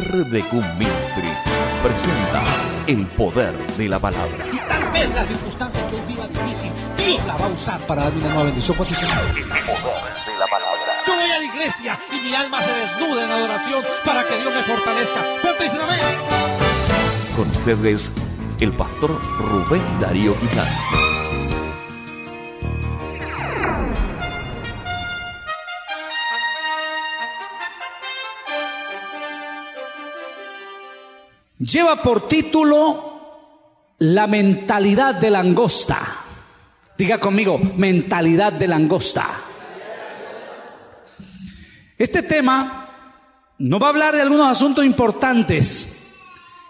de Ministry presenta el poder de la palabra. Y tal vez la circunstancia que hoy viva difícil, Dios la va a usar para darme una nueva bendición. ¿Cuántos El poder de la palabra. Yo voy a la iglesia y mi alma se desnuda en adoración para que Dios me fortalezca. la amén? Con ustedes, el pastor Rubén Darío Quijano. lleva por título La mentalidad de langosta. Diga conmigo, mentalidad de langosta. Este tema nos va a hablar de algunos asuntos importantes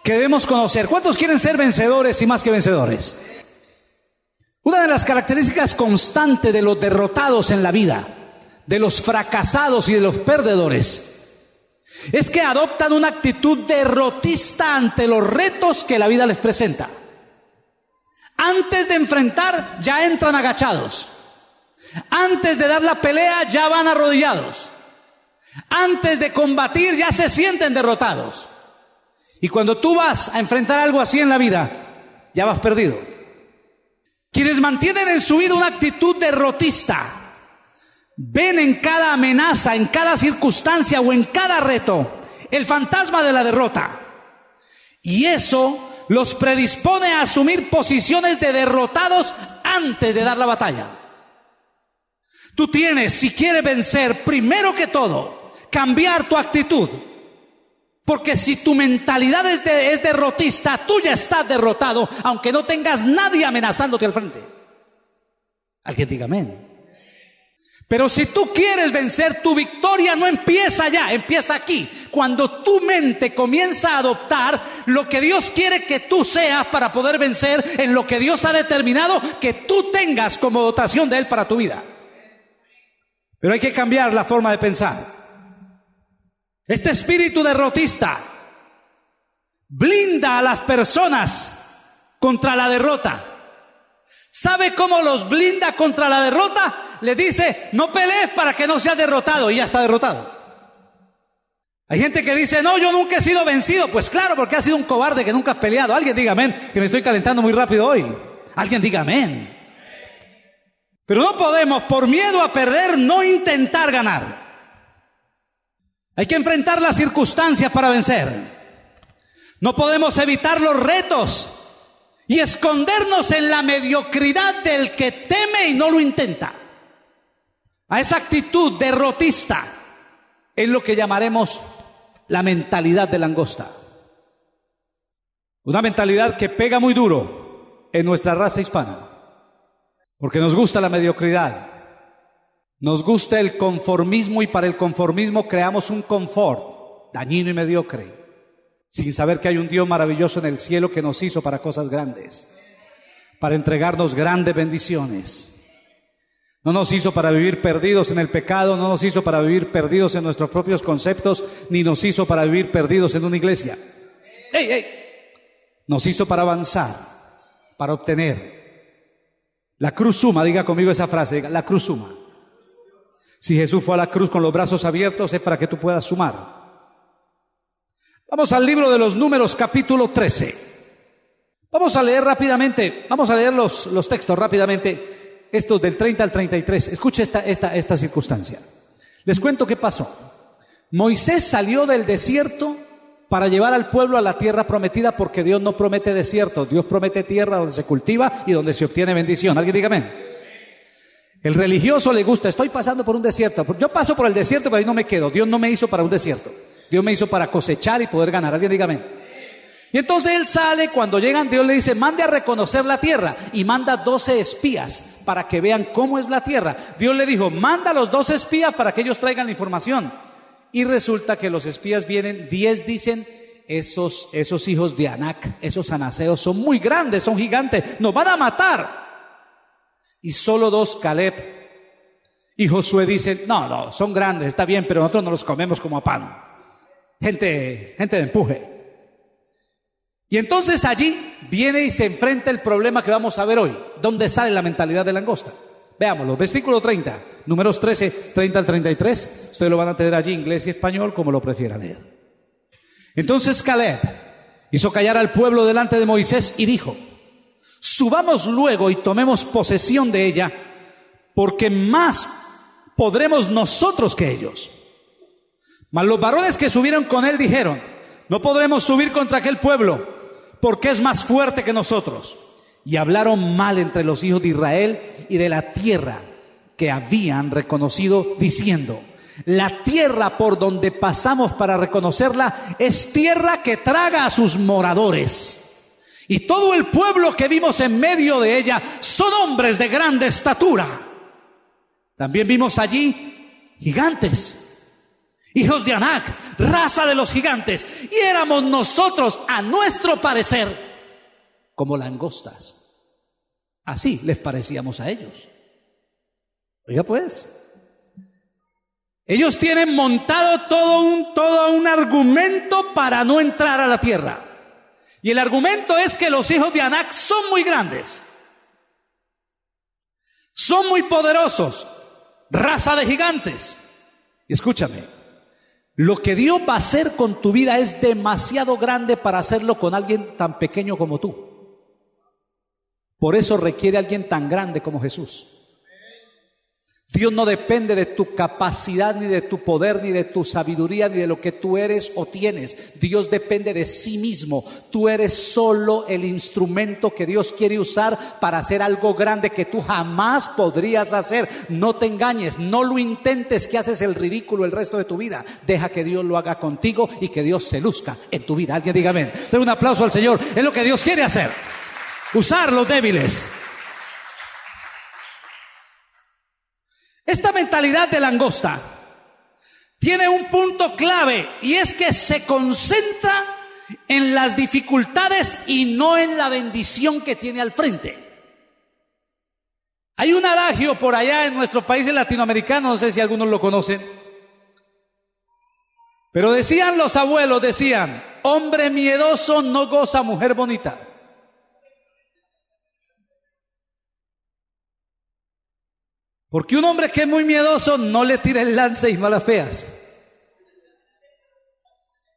que debemos conocer. ¿Cuántos quieren ser vencedores y más que vencedores? Una de las características constantes de los derrotados en la vida, de los fracasados y de los perdedores, es que adoptan una actitud derrotista ante los retos que la vida les presenta. Antes de enfrentar ya entran agachados. Antes de dar la pelea ya van arrodillados. Antes de combatir ya se sienten derrotados. Y cuando tú vas a enfrentar algo así en la vida, ya vas perdido. Quienes mantienen en su vida una actitud derrotista, Ven en cada amenaza, en cada circunstancia o en cada reto el fantasma de la derrota. Y eso los predispone a asumir posiciones de derrotados antes de dar la batalla. Tú tienes, si quieres vencer, primero que todo, cambiar tu actitud. Porque si tu mentalidad es, derrotista, tú ya estás derrotado, aunque no tengas nadie amenazándote al frente. Alguien diga amén. Pero si tú quieres vencer, tu victoria no empieza allá, empieza aquí. Cuando tu mente comienza a adoptar lo que Dios quiere que tú seas para poder vencer en lo que Dios ha determinado que tú tengas como dotación de Él para tu vida. Pero hay que cambiar la forma de pensar. Este espíritu derrotista blinda a las personas contra la derrota. ¿Sabe cómo los blinda contra la derrota? Le dice, no pelees para que no seas derrotado y ya está derrotado. Hay gente que dice, no, yo nunca he sido vencido. Pues claro, porque has sido un cobarde que nunca has peleado. Alguien diga amén, que me estoy calentando muy rápido hoy. Alguien diga amén. Pero no podemos, por miedo a perder, no intentar ganar. Hay que enfrentar las circunstancias para vencer. No podemos evitar los retos y escondernos en la mediocridad del que teme y no lo intenta. A esa actitud derrotista es lo que llamaremos la mentalidad de langosta. Una mentalidad que pega muy duro en nuestra raza hispana, porque nos gusta la mediocridad, nos gusta el conformismo y para el conformismo creamos un confort dañino y mediocre sin saber que hay un Dios maravilloso en el cielo que nos hizo para cosas grandes, para entregarnos grandes bendiciones. No nos hizo para vivir perdidos en el pecado, no nos hizo para vivir perdidos en nuestros propios conceptos, ni nos hizo para vivir perdidos en una iglesia. Nos hizo para avanzar, para obtener. La cruz suma, diga conmigo esa frase, la cruz suma. Si Jesús fue a la cruz con los brazos abiertos es para que tú puedas sumar. Vamos al libro de los números capítulo 13. Vamos a leer rápidamente, vamos a leer los, textos rápidamente, estos del 30 al 33. Escuche esta, esta, esta circunstancia. Les cuento qué pasó. Moisés salió del desierto para llevar al pueblo a la tierra prometida porque Dios no promete desierto, Dios promete tierra donde se cultiva y donde se obtiene bendición. ¿Alguien dígame? El religioso le gusta, estoy pasando por un desierto. Yo paso por el desierto, pero ahí no me quedo. Dios no me hizo para un desierto. Dios me hizo para cosechar y poder ganar. Alguien dígame. Y entonces él sale, cuando llegan Dios le dice, mande a reconocer la tierra y manda 12 espías para que vean cómo es la tierra. Dios le dijo, manda a los 12 espías para que ellos traigan la información. Y resulta que los espías vienen, 10 dicen, esos, esos hijos de Anac, esos anaseos son muy grandes, son gigantes, nos van a matar. Y solo dos, Caleb y Josué dicen, no, no, son grandes, está bien, pero nosotros no los comemos como a pan gente, gente de empuje. Y entonces allí viene y se enfrenta el problema que vamos a ver hoy. ¿Dónde sale la mentalidad de langosta? Veámoslo, versículo 30, números 13, 30 al 33. Ustedes lo van a tener allí, inglés y español, como lo prefieran leer. Entonces Caleb hizo callar al pueblo delante de Moisés y dijo, subamos luego y tomemos posesión de ella, porque más podremos nosotros que ellos. Mas los varones que subieron con él dijeron, no podremos subir contra aquel pueblo, porque es más fuerte que nosotros. Y hablaron mal entre los hijos de Israel y de la tierra que habían reconocido, diciendo, la tierra por donde pasamos para reconocerla es tierra que traga a sus moradores. Y todo el pueblo que vimos en medio de ella son hombres de grande estatura. También vimos allí gigantes hijos de Anac, raza de los gigantes, y éramos nosotros, a nuestro parecer, como langostas. Así les parecíamos a ellos. Oiga pues, ellos tienen montado todo un, todo un argumento para no entrar a la tierra. Y el argumento es que los hijos de Anac son muy grandes, son muy poderosos, raza de gigantes. Escúchame, lo que Dios va a hacer con tu vida es demasiado grande para hacerlo con alguien tan pequeño como tú. Por eso requiere alguien tan grande como Jesús. Dios no depende de tu capacidad, ni de tu poder, ni de tu sabiduría, ni de lo que tú eres o tienes. Dios depende de sí mismo. Tú eres solo el instrumento que Dios quiere usar para hacer algo grande que tú jamás podrías hacer. No te engañes, no lo intentes que haces el ridículo el resto de tu vida. Deja que Dios lo haga contigo y que Dios se luzca en tu vida. Alguien diga amén. un aplauso al Señor. Es lo que Dios quiere hacer. Usar los débiles. Esta mentalidad de langosta tiene un punto clave y es que se concentra en las dificultades y no en la bendición que tiene al frente. Hay un adagio por allá en nuestros países latinoamericanos, no sé si algunos lo conocen, pero decían los abuelos, decían, hombre miedoso no goza mujer bonita. Porque un hombre que es muy miedoso no le tira el lance y malas feas.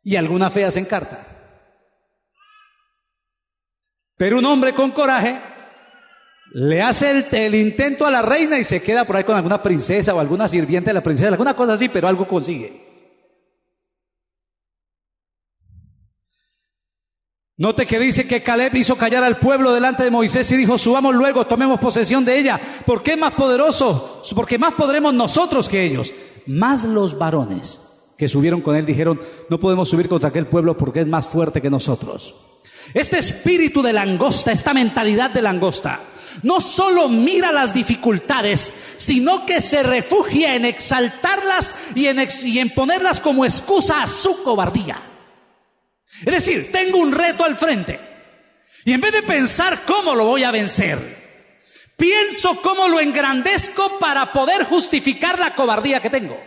Y alguna fea se encarta. Pero un hombre con coraje le hace el, el, intento a la reina y se queda por ahí con alguna princesa o alguna sirviente de la princesa, alguna cosa así, pero algo consigue. Note que dice que Caleb hizo callar al pueblo delante de Moisés y dijo, subamos luego, tomemos posesión de ella. ¿Por qué más poderoso? Porque más podremos nosotros que ellos. Más los varones que subieron con él dijeron, no podemos subir contra aquel pueblo porque es más fuerte que nosotros. Este espíritu de langosta, esta mentalidad de langosta, no solo mira las dificultades, sino que se refugia en exaltarlas y en ponerlas como excusa a su cobardía. Es decir, tengo un reto al frente. Y en vez de pensar cómo lo voy a vencer, pienso cómo lo engrandezco para poder justificar la cobardía que tengo.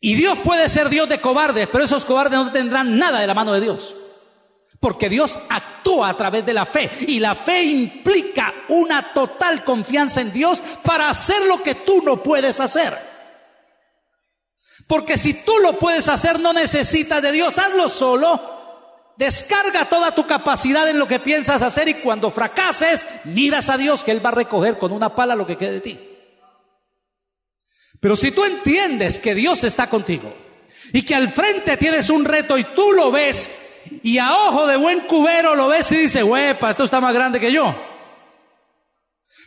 Y Dios puede ser Dios de cobardes, pero esos cobardes no tendrán nada de la mano de Dios. Porque Dios actúa a través de la fe. Y la fe implica una total confianza en Dios para hacer lo que tú no puedes hacer. Porque si tú lo puedes hacer, no necesitas de Dios, hazlo solo. Descarga toda tu capacidad en lo que piensas hacer y cuando fracases, miras a Dios que Él va a recoger con una pala lo que quede de ti. Pero si tú entiendes que Dios está contigo y que al frente tienes un reto y tú lo ves y a ojo de buen cubero lo ves y dices, huepa, esto está más grande que yo.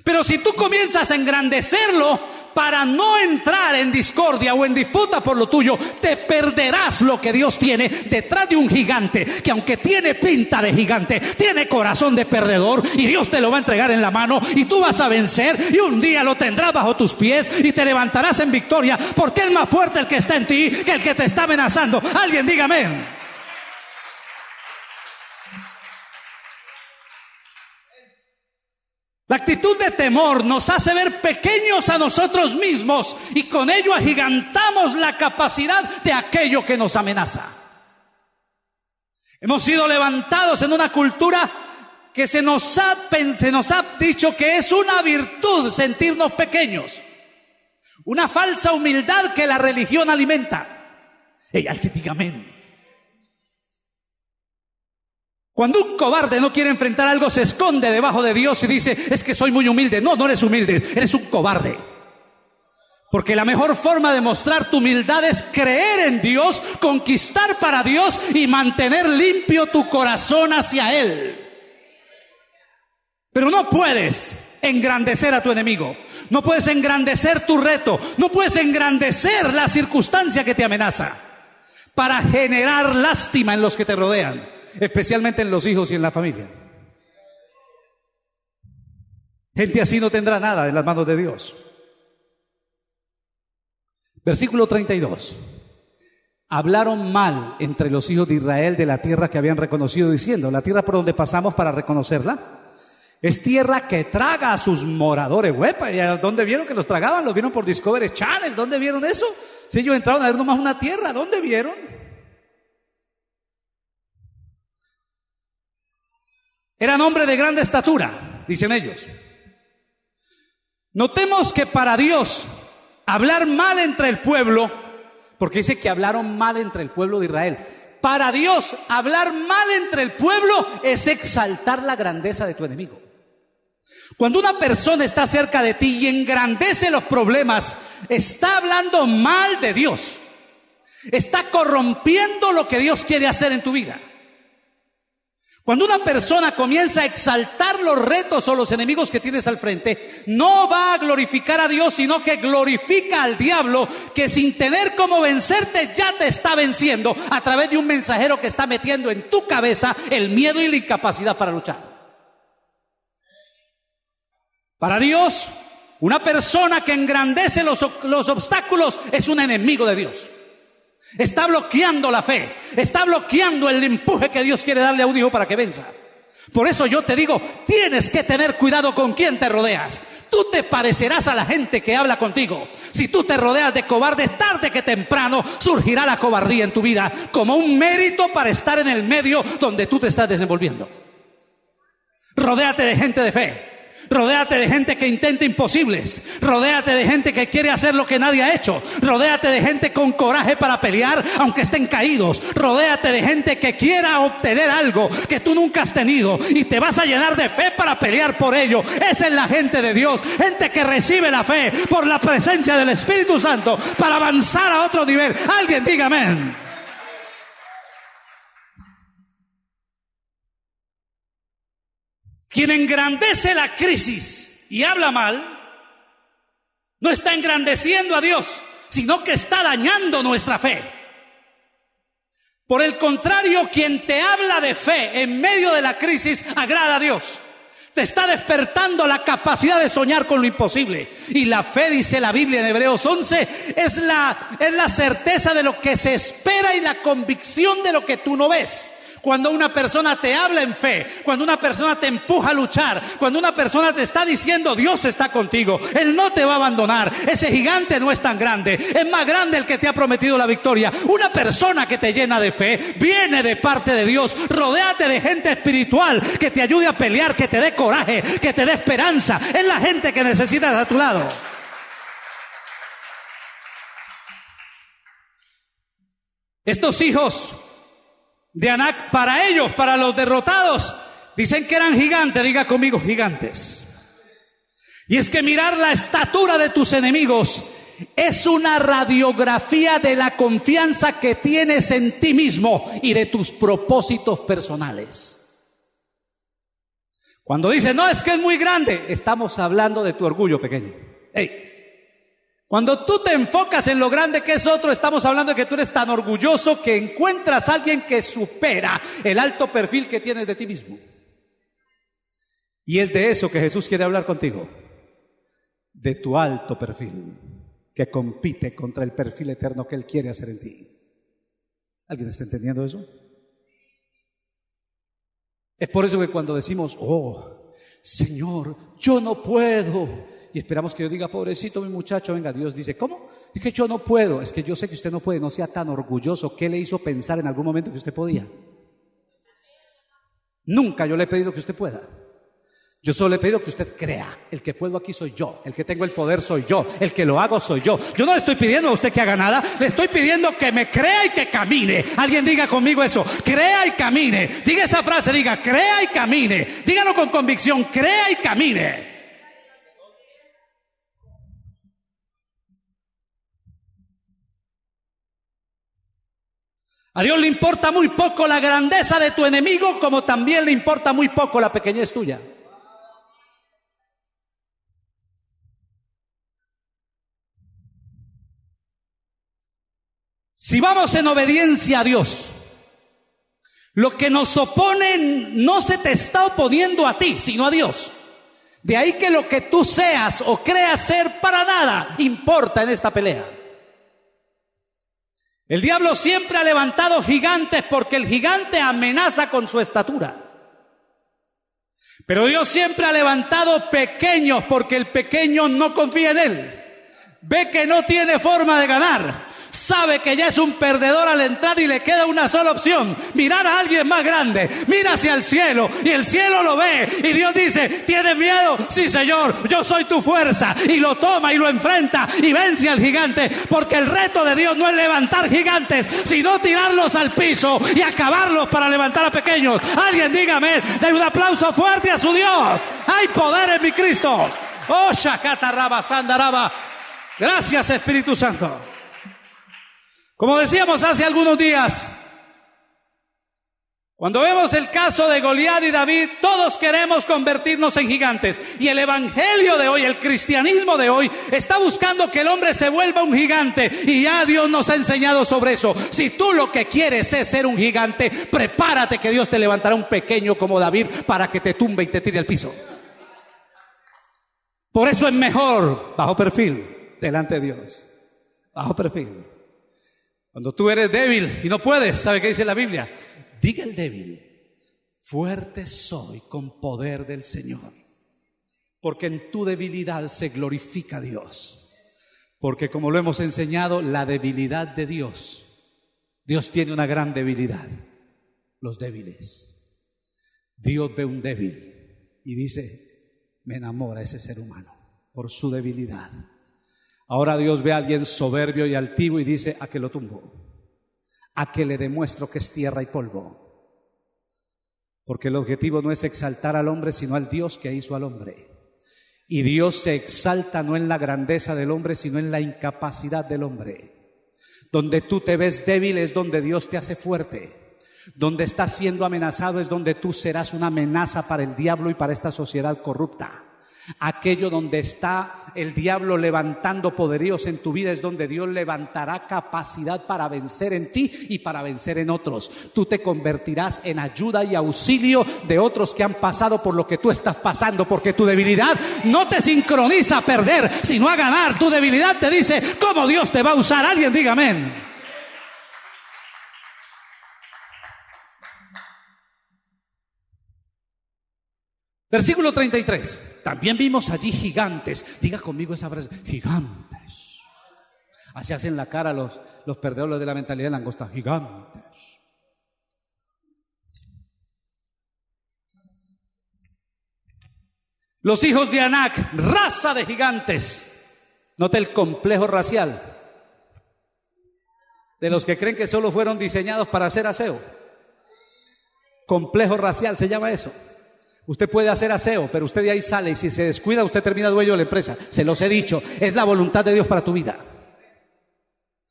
Pero si tú comienzas a engrandecerlo para no entrar en discordia o en disputa por lo tuyo, te perderás lo que Dios tiene detrás de un gigante que aunque tiene pinta de gigante, tiene corazón de perdedor y Dios te lo va a entregar en la mano y tú vas a vencer y un día lo tendrás bajo tus pies y te levantarás en victoria porque es más fuerte el que está en ti que el que te está amenazando. Alguien dígame. actitud de temor nos hace ver pequeños a nosotros mismos y con ello agigantamos la capacidad de aquello que nos amenaza. Hemos sido levantados en una cultura que se nos ha, se nos ha dicho que es una virtud sentirnos pequeños. Una falsa humildad que la religión alimenta. y al cuando un cobarde no quiere enfrentar algo, se esconde debajo de Dios y dice, es que soy muy humilde. No, no eres humilde, eres un cobarde. Porque la mejor forma de mostrar tu humildad es creer en Dios, conquistar para Dios y mantener limpio tu corazón hacia Él. Pero no puedes engrandecer a tu enemigo, no puedes engrandecer tu reto, no puedes engrandecer la circunstancia que te amenaza para generar lástima en los que te rodean especialmente en los hijos y en la familia. Gente así no tendrá nada en las manos de Dios. Versículo 32. Hablaron mal entre los hijos de Israel de la tierra que habían reconocido, diciendo, la tierra por donde pasamos para reconocerla, es tierra que traga a sus moradores. Huepa, dónde vieron que los tragaban? ¿Los vieron por Discovery Channel? ¿Dónde vieron eso? Si ellos entraron a ver nomás una tierra, ¿dónde vieron? Eran hombres de grande estatura, dicen ellos. Notemos que para Dios hablar mal entre el pueblo, porque dice que hablaron mal entre el pueblo de Israel, para Dios hablar mal entre el pueblo es exaltar la grandeza de tu enemigo. Cuando una persona está cerca de ti y engrandece los problemas, está hablando mal de Dios. Está corrompiendo lo que Dios quiere hacer en tu vida. Cuando una persona comienza a exaltar los retos o los enemigos que tienes al frente, no va a glorificar a Dios, sino que glorifica al diablo que sin tener cómo vencerte ya te está venciendo a través de un mensajero que está metiendo en tu cabeza el miedo y la incapacidad para luchar. Para Dios, una persona que engrandece los, los obstáculos es un enemigo de Dios. Está bloqueando la fe. Está bloqueando el empuje que Dios quiere darle a un hijo para que venza. Por eso yo te digo, tienes que tener cuidado con quién te rodeas. Tú te parecerás a la gente que habla contigo. Si tú te rodeas de cobardes, tarde que temprano surgirá la cobardía en tu vida como un mérito para estar en el medio donde tú te estás desenvolviendo. Rodéate de gente de fe. Rodéate de gente que intenta imposibles. Rodéate de gente que quiere hacer lo que nadie ha hecho. Rodéate de gente con coraje para pelear aunque estén caídos. Rodéate de gente que quiera obtener algo que tú nunca has tenido y te vas a llenar de fe para pelear por ello. Esa es la gente de Dios. Gente que recibe la fe por la presencia del Espíritu Santo para avanzar a otro nivel. Alguien diga amén. Quien engrandece la crisis y habla mal, no está engrandeciendo a Dios, sino que está dañando nuestra fe. Por el contrario, quien te habla de fe en medio de la crisis agrada a Dios. Te está despertando la capacidad de soñar con lo imposible. Y la fe, dice la Biblia en Hebreos 11, es la, es la certeza de lo que se espera y la convicción de lo que tú no ves. Cuando una persona te habla en fe, cuando una persona te empuja a luchar, cuando una persona te está diciendo Dios está contigo, Él no te va a abandonar, ese gigante no es tan grande, es más grande el que te ha prometido la victoria. Una persona que te llena de fe viene de parte de Dios, rodéate de gente espiritual que te ayude a pelear, que te dé coraje, que te dé esperanza, es la gente que necesitas a tu lado. Estos hijos de Anac para ellos, para los derrotados. Dicen que eran gigantes, diga conmigo, gigantes. Y es que mirar la estatura de tus enemigos es una radiografía de la confianza que tienes en ti mismo y de tus propósitos personales. Cuando dice, no, es que es muy grande, estamos hablando de tu orgullo pequeño. Cuando tú te enfocas en lo grande que es otro, estamos hablando de que tú eres tan orgulloso que encuentras a alguien que supera el alto perfil que tienes de ti mismo. Y es de eso que Jesús quiere hablar contigo, de tu alto perfil, que compite contra el perfil eterno que Él quiere hacer en ti. ¿Alguien está entendiendo eso? Es por eso que cuando decimos, oh, Señor, yo no puedo, y esperamos que yo diga, pobrecito mi muchacho, venga, Dios dice, ¿cómo? dije yo no puedo, es que yo sé que usted no puede, no sea tan orgulloso. ¿Qué le hizo pensar en algún momento que usted podía? Nunca yo le he pedido que usted pueda. Yo solo le he pedido que usted crea. El que puedo aquí soy yo. El que tengo el poder soy yo. El que lo hago soy yo. Yo no le estoy pidiendo a usted que haga nada. Le estoy pidiendo que me crea y que camine. Alguien diga conmigo eso. Crea y camine. Diga esa frase. Diga, crea y camine. Dígalo con convicción. Crea y camine. A Dios le importa muy poco la grandeza de tu enemigo como también le importa muy poco la pequeñez tuya. Si vamos en obediencia a Dios, lo que nos oponen no se te está oponiendo a ti, sino a Dios. De ahí que lo que tú seas o creas ser para nada importa en esta pelea. El diablo siempre ha levantado gigantes porque el gigante amenaza con su estatura. Pero Dios siempre ha levantado pequeños porque el pequeño no confía en él. Ve que no tiene forma de ganar sabe que ya es un perdedor al entrar y le queda una sola opción, mirar a alguien más grande, mira hacia el cielo y el cielo lo ve y Dios dice, ¿tienes miedo? Sí, Señor, yo soy tu fuerza y lo toma y lo enfrenta y vence al gigante, porque el reto de Dios no es levantar gigantes, sino tirarlos al piso y acabarlos para levantar a pequeños. Alguien dígame, De un aplauso fuerte a su Dios. Hay poder en mi Cristo. Oh, Shakata Raba, Sandaraba. Gracias, Espíritu Santo. Como decíamos hace algunos días, cuando vemos el caso de Goliat y David, todos queremos convertirnos en gigantes. Y el evangelio de hoy, el cristianismo de hoy, está buscando que el hombre se vuelva un gigante. Y ya Dios nos ha enseñado sobre eso. Si tú lo que quieres es ser un gigante, prepárate que Dios te levantará un pequeño como David para que te tumbe y te tire al piso. Por eso es mejor bajo perfil delante de Dios. Bajo perfil. Cuando tú eres débil y no puedes, ¿sabe qué dice la Biblia? Diga el débil, fuerte soy con poder del Señor. Porque en tu debilidad se glorifica Dios. Porque como lo hemos enseñado, la debilidad de Dios, Dios tiene una gran debilidad, los débiles. Dios ve un débil y dice, me enamora ese ser humano por su debilidad. Ahora Dios ve a alguien soberbio y altivo y dice, a que lo tumbo, a que le demuestro que es tierra y polvo. Porque el objetivo no es exaltar al hombre, sino al Dios que hizo al hombre. Y Dios se exalta no en la grandeza del hombre, sino en la incapacidad del hombre. Donde tú te ves débil es donde Dios te hace fuerte. Donde estás siendo amenazado es donde tú serás una amenaza para el diablo y para esta sociedad corrupta. Aquello donde está el diablo levantando poderíos en tu vida es donde Dios levantará capacidad para vencer en ti y para vencer en otros. Tú te convertirás en ayuda y auxilio de otros que han pasado por lo que tú estás pasando, porque tu debilidad no te sincroniza a perder, sino a ganar. Tu debilidad te dice cómo Dios te va a usar. Alguien diga amén. Versículo 33. También vimos allí gigantes. Diga conmigo esa frase, gigantes. Así hacen la cara los, los perdedores de la mentalidad de langosta, gigantes. Los hijos de Anac, raza de gigantes. Note el complejo racial de los que creen que solo fueron diseñados para hacer aseo. Complejo racial se llama eso. Usted puede hacer aseo, pero usted de ahí sale y si se descuida, usted termina dueño de la empresa. Se los he dicho, es la voluntad de Dios para tu vida.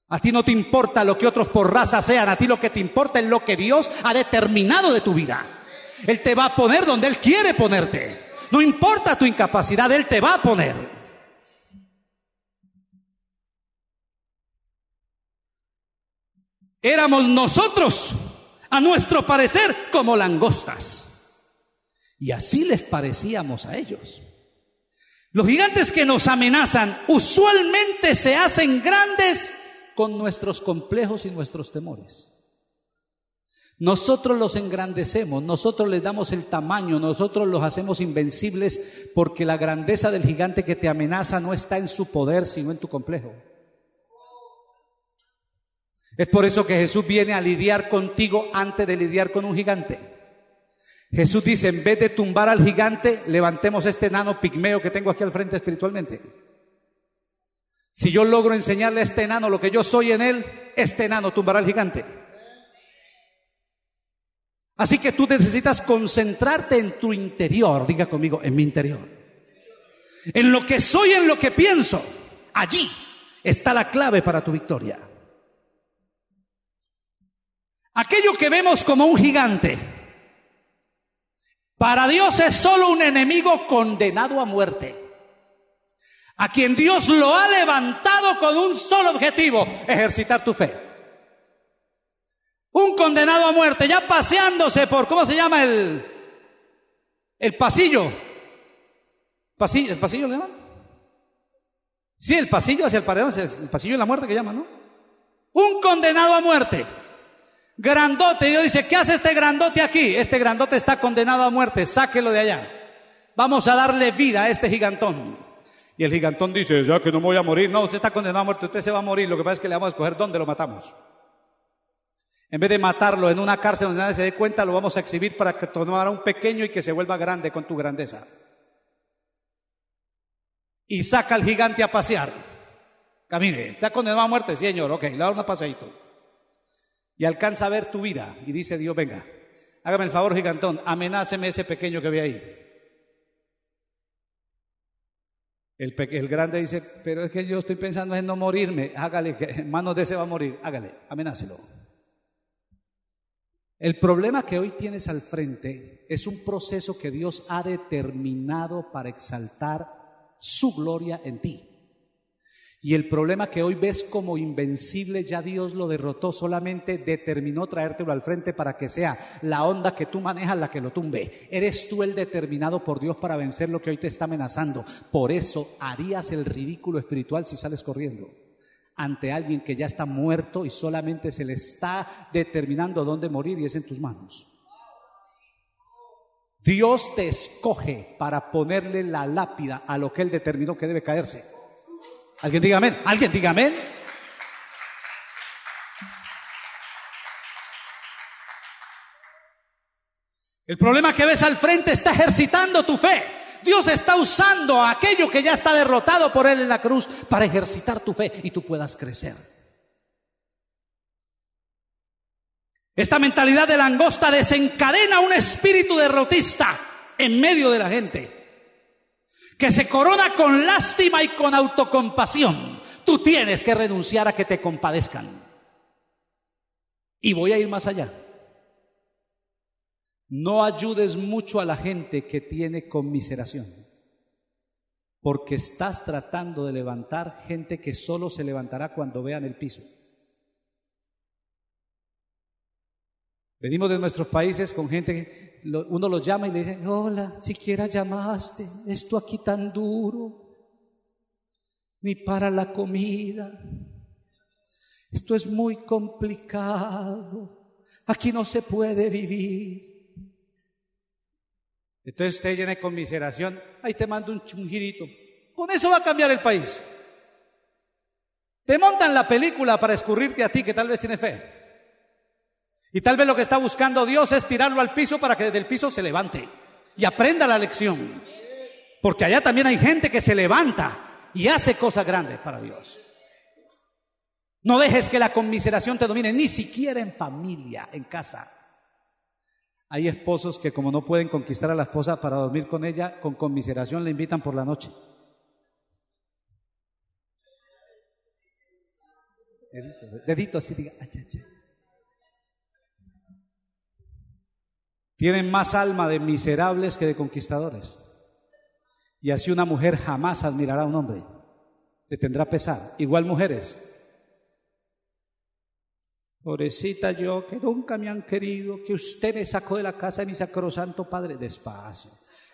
A ti no te importa lo que otros por raza sean, a ti lo que te importa es lo que Dios ha determinado de tu vida. Él te va a poner donde Él quiere ponerte. No importa tu incapacidad, Él te va a poner. Éramos nosotros, a nuestro parecer, como langostas. Y así les parecíamos a ellos. Los gigantes que nos amenazan usualmente se hacen grandes con nuestros complejos y nuestros temores. Nosotros los engrandecemos, nosotros les damos el tamaño, nosotros los hacemos invencibles porque la grandeza del gigante que te amenaza no está en su poder, sino en tu complejo. Es por eso que Jesús viene a lidiar contigo antes de lidiar con un gigante. Jesús dice, en vez de tumbar al gigante, levantemos este enano pigmeo que tengo aquí al frente espiritualmente. Si yo logro enseñarle a este enano lo que yo soy en él, este enano tumbará al gigante. Así que tú necesitas concentrarte en tu interior, diga conmigo, en mi interior. En lo que soy, en lo que pienso. Allí está la clave para tu victoria. Aquello que vemos como un gigante para Dios es solo un enemigo condenado a muerte, a quien Dios lo ha levantado con un solo objetivo, ejercitar tu fe. Un condenado a muerte, ya paseándose por, ¿cómo se llama el, el pasillo? ¿Pasillo ¿El pasillo le Sí, el pasillo hacia el paredón, el pasillo de la muerte que llaman, ¿no? Un condenado a muerte Grandote, Dios dice, ¿qué hace este grandote aquí? Este grandote está condenado a muerte, sáquelo de allá. Vamos a darle vida a este gigantón. Y el gigantón dice, ya que no voy a morir. No, usted está condenado a muerte, usted se va a morir. Lo que pasa es que le vamos a escoger dónde lo matamos. En vez de matarlo en una cárcel donde nadie se dé cuenta, lo vamos a exhibir para que tomara un pequeño y que se vuelva grande con tu grandeza. Y saca al gigante a pasear. Camine, está condenado a muerte, señor. Ok, le da un paseíto y alcanza a ver tu vida y dice Dios, venga, hágame el favor gigantón, amenáceme ese pequeño que ve ahí. El, grande dice, pero es que yo estoy pensando en no morirme, hágale, que en manos de ese va a morir, hágale, amenácelo. El problema que hoy tienes al frente es un proceso que Dios ha determinado para exaltar su gloria en ti. Y el problema que hoy ves como invencible, ya Dios lo derrotó, solamente determinó traértelo al frente para que sea la onda que tú manejas la que lo tumbe. Eres tú el determinado por Dios para vencer lo que hoy te está amenazando. Por eso harías el ridículo espiritual si sales corriendo ante alguien que ya está muerto y solamente se le está determinando dónde morir y es en tus manos. Dios te escoge para ponerle la lápida a lo que Él determinó que debe caerse. Alguien diga amén. Alguien diga amén. El problema que ves al frente está ejercitando tu fe. Dios está usando aquello que ya está derrotado por Él en la cruz para ejercitar tu fe y tú puedas crecer. Esta mentalidad de langosta desencadena un espíritu derrotista en medio de la gente que se corona con lástima y con autocompasión, tú tienes que renunciar a que te compadezcan. Y voy a ir más allá. No ayudes mucho a la gente que tiene conmiseración, porque estás tratando de levantar gente que solo se levantará cuando vean el piso. Venimos de nuestros países con gente, uno los llama y le dice, hola, siquiera llamaste, esto aquí tan duro, ni para la comida, esto es muy complicado, aquí no se puede vivir. Entonces usted llena de conmiseración, ahí te mando un, chungirito con eso va a cambiar el país. Te montan la película para escurrirte a ti que tal vez tiene fe. Y tal vez lo que está buscando Dios es tirarlo al piso para que desde el piso se levante y aprenda la lección. Porque allá también hay gente que se levanta y hace cosas grandes para Dios. No dejes que la conmiseración te domine, ni siquiera en familia, en casa. Hay esposos que como no pueden conquistar a la esposa para dormir con ella, con conmiseración la invitan por la noche. Dedito, así, diga, achacha. Tienen más alma de miserables que de conquistadores. Y así una mujer jamás admirará a un hombre. Le tendrá pesar. Igual mujeres. Pobrecita yo, que nunca me han querido, que usted me sacó de la casa de mi santo Padre. Despacio.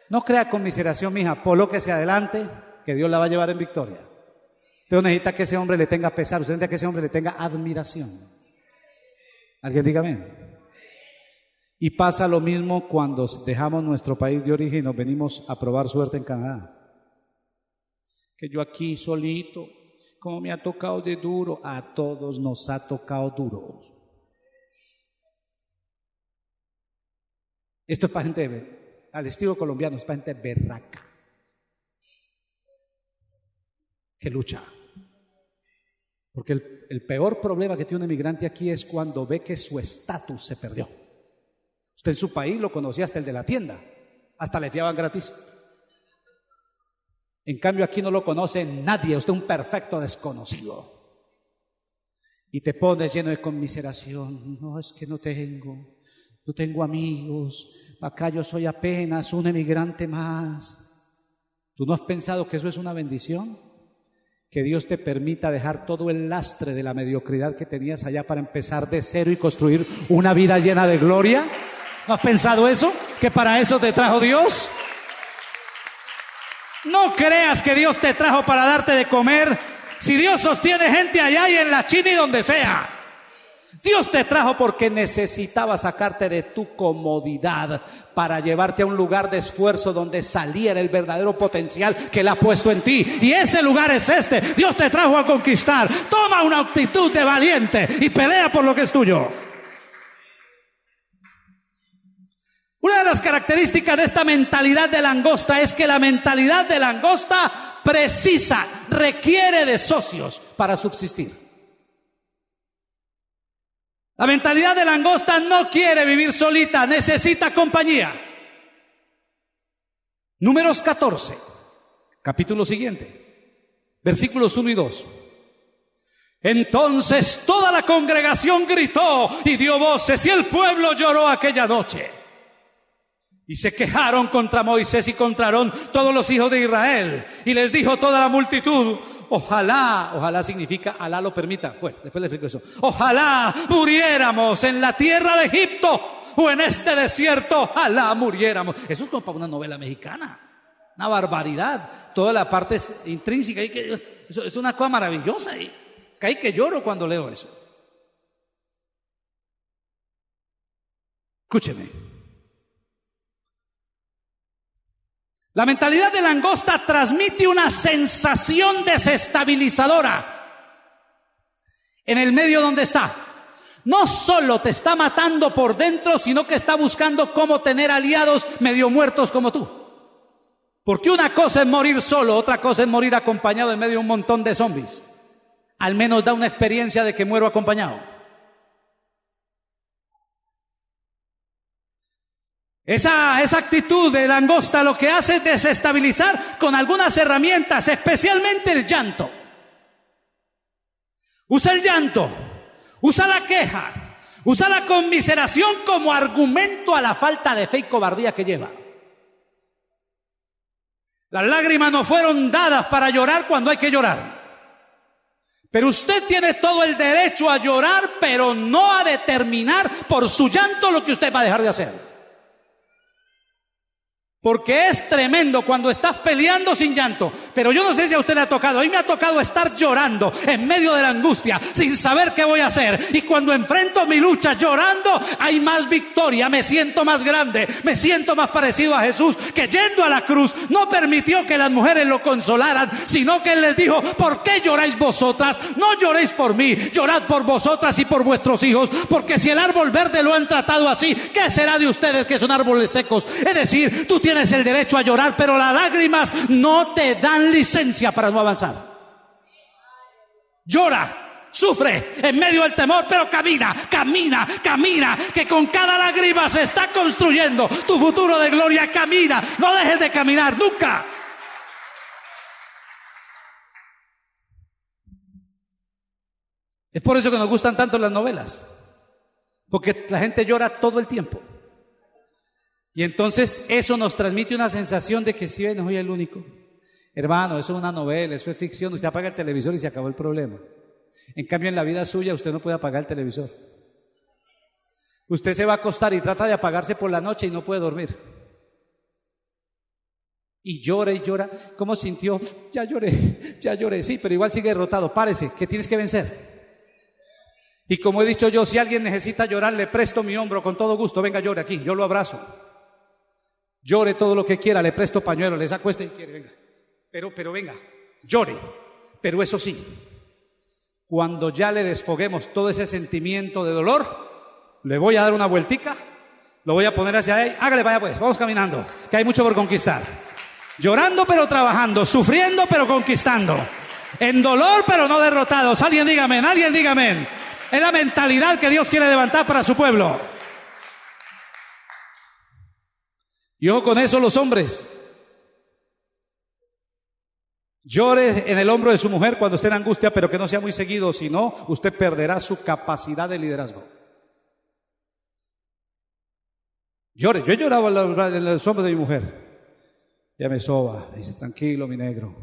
No crea con miseración, mija. Por lo que se adelante, que Dios la va a llevar en victoria. Usted necesita que ese hombre le tenga pesar. Usted necesita que ese hombre le tenga admiración. ¿Alguien diga y pasa lo mismo cuando dejamos nuestro país de origen y nos venimos a probar suerte en Canadá. Que yo aquí solito, como me ha tocado de duro, a todos nos ha tocado duro. Esto es para gente, al estilo colombiano, es para gente berraca, que lucha. Porque el, el peor problema que tiene un emigrante aquí es cuando ve que su estatus se perdió en su país lo conocía hasta el de la tienda, hasta le fiaban gratis. En cambio, aquí no lo conoce nadie, usted es un perfecto desconocido. Y te pones lleno de conmiseración. No, es que no tengo, no tengo amigos. Acá yo soy apenas un emigrante más. ¿Tú no has pensado que eso es una bendición? Que Dios te permita dejar todo el lastre de la mediocridad que tenías allá para empezar de cero y construir una vida llena de gloria. ¿No has pensado eso? ¿Que para eso te trajo Dios? No creas que Dios te trajo para darte de comer. Si Dios sostiene gente allá y en la China y donde sea. Dios te trajo porque necesitaba sacarte de tu comodidad para llevarte a un lugar de esfuerzo donde saliera el verdadero potencial que Él ha puesto en ti. Y ese lugar es este. Dios te trajo a conquistar. Toma una actitud de valiente y pelea por lo que es tuyo. Una de las características de esta mentalidad de langosta es que la mentalidad de langosta precisa, requiere de socios para subsistir. La mentalidad de langosta no quiere vivir solita, necesita compañía. Números 14, capítulo siguiente, versículos 1 y 2. Entonces toda la congregación gritó y dio voces y el pueblo lloró aquella noche. Y se quejaron contra Moisés y contra todos los hijos de Israel. Y les dijo toda la multitud, ojalá, ojalá significa, alá lo permita. Bueno, después le explico eso. Ojalá muriéramos en la tierra de Egipto o en este desierto, ojalá muriéramos. Eso es como para una novela mexicana. Una barbaridad. Toda la parte intrínseca. es una cosa maravillosa. Y hay que lloro cuando leo eso. Escúcheme. La mentalidad de langosta transmite una sensación desestabilizadora en el medio donde está. No solo te está matando por dentro, sino que está buscando cómo tener aliados medio muertos como tú. Porque una cosa es morir solo, otra cosa es morir acompañado en medio de un montón de zombies. Al menos da una experiencia de que muero acompañado. Esa, actitud de langosta lo que hace es desestabilizar con algunas herramientas, especialmente el llanto. Usa el llanto, usa la queja, usa la conmiseración como argumento a la falta de fe y cobardía que lleva. Las lágrimas no fueron dadas para llorar cuando hay que llorar. Pero usted tiene todo el derecho a llorar, pero no a determinar por su llanto lo que usted va a dejar de hacer. Porque es tremendo cuando estás peleando sin llanto. Pero yo no sé si a usted le ha tocado. A mí me ha tocado estar llorando en medio de la angustia, sin saber qué voy a hacer. Y cuando enfrento mi lucha llorando, hay más victoria. Me siento más grande. Me siento más parecido a Jesús, que yendo a la cruz no permitió que las mujeres lo consolaran, sino que él les dijo, ¿por qué lloráis vosotras? No lloréis por mí, llorad por vosotras y por vuestros hijos. Porque si el árbol verde lo han tratado así, ¿qué será de ustedes que son árboles secos? Es decir, tú tienes tienes el derecho a llorar, pero las lágrimas no te dan licencia para no avanzar. Llora. Sufre en medio del temor, pero camina, camina, camina, que con cada lágrima se está construyendo tu futuro de gloria. Camina, no dejes de caminar nunca. Es por eso que nos gustan tanto las novelas, porque la gente llora todo el tiempo. Y entonces eso nos transmite una sensación de que sí, no soy el único. Hermano, eso es una novela, eso es ficción. Usted apaga el televisor y se acabó el problema. En cambio, en la vida suya usted no puede apagar el televisor. Usted se va a acostar y trata de apagarse por la noche y no puede dormir. Y llora y llora. ¿Cómo sintió? Ya lloré, ya lloré. Sí, pero igual sigue derrotado. Párese, que tienes que vencer. Y como he dicho yo, si alguien necesita llorar, le presto mi hombro con todo gusto. Venga, llore aquí, yo lo abrazo llore todo lo que quiera, le presto pañuelo, le saco y quiere, venga. Pero, pero venga, llore. Pero eso sí, cuando ya le desfoguemos todo ese sentimiento de dolor, le voy a dar una vueltica, lo voy a poner hacia ahí, hágale, vaya pues, vamos caminando, que hay mucho por conquistar. Llorando pero trabajando, sufriendo pero conquistando, en dolor pero no derrotados. Alguien dígame, alguien dígame. Es la mentalidad que Dios quiere levantar para su pueblo. Y con eso los hombres. Llore en el hombro de su mujer cuando esté en angustia, pero que no sea muy seguido, si no, usted perderá su capacidad de liderazgo. Llore, yo lloraba en el hombro de mi mujer. Ya me soba, dice, tranquilo, mi negro.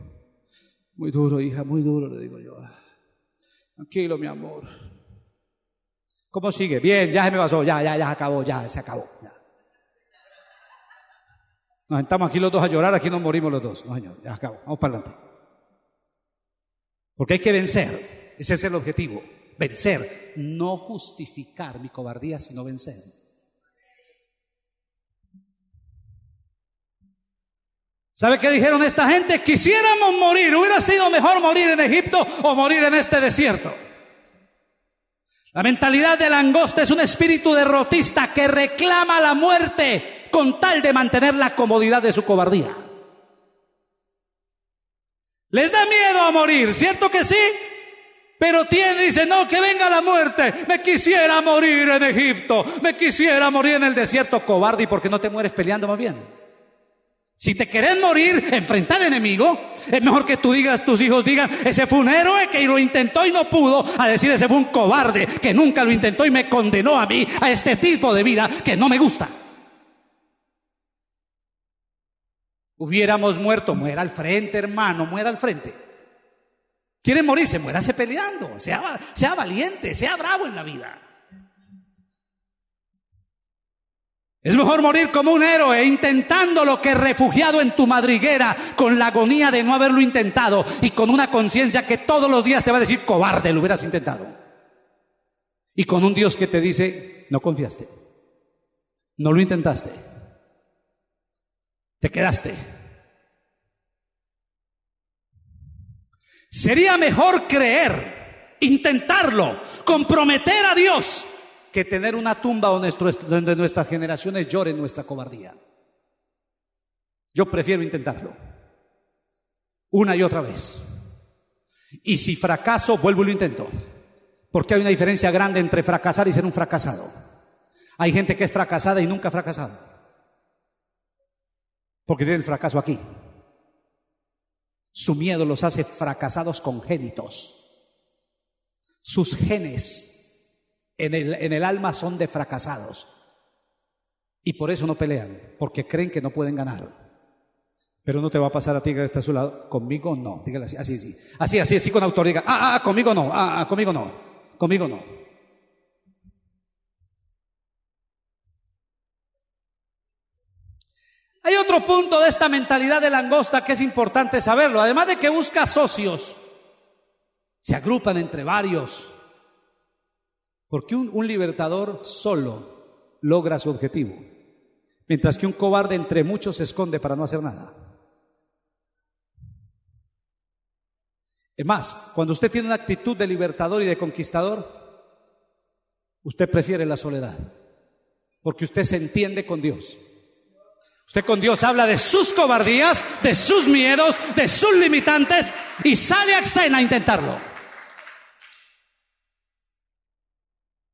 Muy duro, hija, muy duro, le digo yo. Tranquilo, mi amor. ¿Cómo sigue? Bien, ya se me pasó, ya, ya, ya acabó, ya se acabó. Nos sentamos aquí los dos a llorar, aquí nos morimos los dos. No, señor, ya acabo. Vamos para adelante. Porque hay que vencer. Ese es el objetivo. Vencer. No justificar mi cobardía, sino vencer. ¿Sabe qué dijeron esta gente? Quisiéramos morir. Hubiera sido mejor morir en Egipto o morir en este desierto. La mentalidad de langosta es un espíritu derrotista que reclama la muerte con tal de mantener la comodidad de su cobardía. Les da miedo a morir, ¿cierto que sí? Pero tiene, dice, no, que venga la muerte. Me quisiera morir en Egipto. Me quisiera morir en el desierto, cobarde. ¿Y porque no te mueres peleando más bien? Si te querés morir, enfrentar al enemigo, es mejor que tú digas, tus hijos digan, ese fue un héroe que lo intentó y no pudo, a decir, ese fue un cobarde que nunca lo intentó y me condenó a mí, a este tipo de vida que no me gusta. Hubiéramos muerto, muera al frente, hermano, muera al frente. Quiere morirse, muérase peleando, sea, valiente, sea bravo en la vida. Es mejor morir como un héroe intentando lo que refugiado en tu madriguera con la agonía de no haberlo intentado y con una conciencia que todos los días te va a decir cobarde, lo hubieras intentado. Y con un Dios que te dice, no confiaste, no lo intentaste te quedaste. Sería mejor creer, intentarlo, comprometer a Dios, que tener una tumba donde nuestras generaciones lloren nuestra cobardía. Yo prefiero intentarlo. Una y otra vez. Y si fracaso, vuelvo y lo intento. Porque hay una diferencia grande entre fracasar y ser un fracasado. Hay gente que es fracasada y nunca ha fracasado porque tienen fracaso aquí. Su miedo los hace fracasados congénitos. Sus genes en el, en el alma son de fracasados. Y por eso no pelean, porque creen que no pueden ganar. Pero no te va a pasar a ti que está a su lado. Conmigo no. Dígale así, así, así. Así, así, con autoridad. Ah, ah, ah, conmigo no. ah, ah conmigo no. Conmigo no. Hay otro punto de esta mentalidad de langosta que es importante saberlo. Además de que busca socios, se agrupan entre varios. Porque un, libertador solo logra su objetivo, mientras que un cobarde entre muchos se esconde para no hacer nada. Es más, cuando usted tiene una actitud de libertador y de conquistador, usted prefiere la soledad, porque usted se entiende con Dios. Usted con Dios habla de sus cobardías, de sus miedos, de sus limitantes y sale a escena a intentarlo.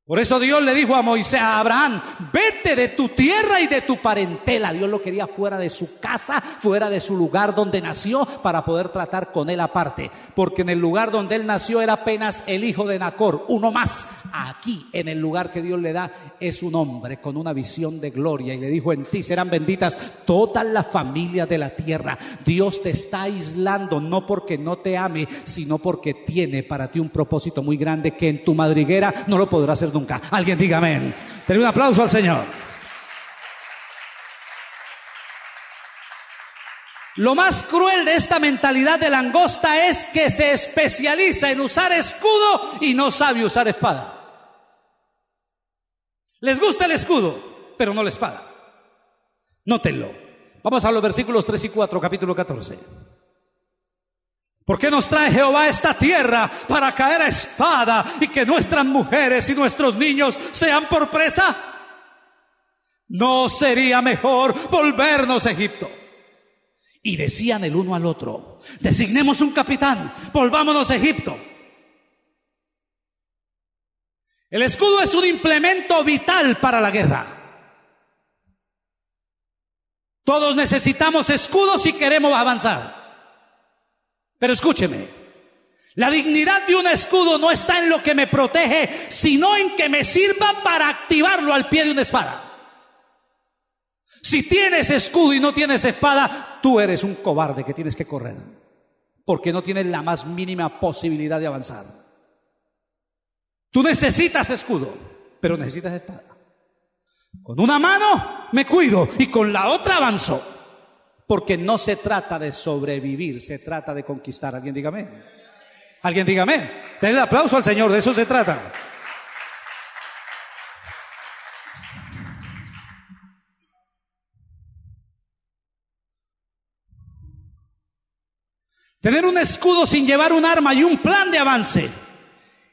Por eso Dios le dijo a Moisés, a Abraham, vete de tu tierra y de tu parentela. Dios lo quería fuera de su casa, fuera de su lugar donde nació, para poder tratar con él aparte. Porque en el lugar donde él nació era apenas el hijo de Nacor, uno más. Aquí, en el lugar que Dios le da, es un hombre con una visión de gloria. Y le dijo, en ti serán benditas todas las familias de la tierra. Dios te está aislando, no porque no te ame, sino porque tiene para ti un propósito muy grande que en tu madriguera no lo podrás hacer Alguien diga amén. Denle un aplauso al Señor. Lo más cruel de esta mentalidad de langosta es que se especializa en usar escudo y no sabe usar espada. Les gusta el escudo, pero no la espada. Nótenlo. Vamos a los versículos 3 y 4, capítulo 14. ¿Por qué nos trae Jehová a esta tierra para caer a espada y que nuestras mujeres y nuestros niños sean por presa? ¿No sería mejor volvernos a Egipto? Y decían el uno al otro, designemos un capitán, volvámonos a Egipto. El escudo es un implemento vital para la guerra. Todos necesitamos escudos si queremos avanzar. Pero escúcheme, la dignidad de un escudo no está en lo que me protege, sino en que me sirva para activarlo al pie de una espada. Si tienes escudo y no tienes espada, tú eres un cobarde que tienes que correr, porque no tienes la más mínima posibilidad de avanzar. Tú necesitas escudo, pero necesitas espada. Con una mano me cuido y con la otra avanzo porque no se trata de sobrevivir, se trata de conquistar. Alguien dígame? Alguien dígame? Denle el aplauso al Señor, de eso se trata. Tener un escudo sin llevar un arma y un plan de avance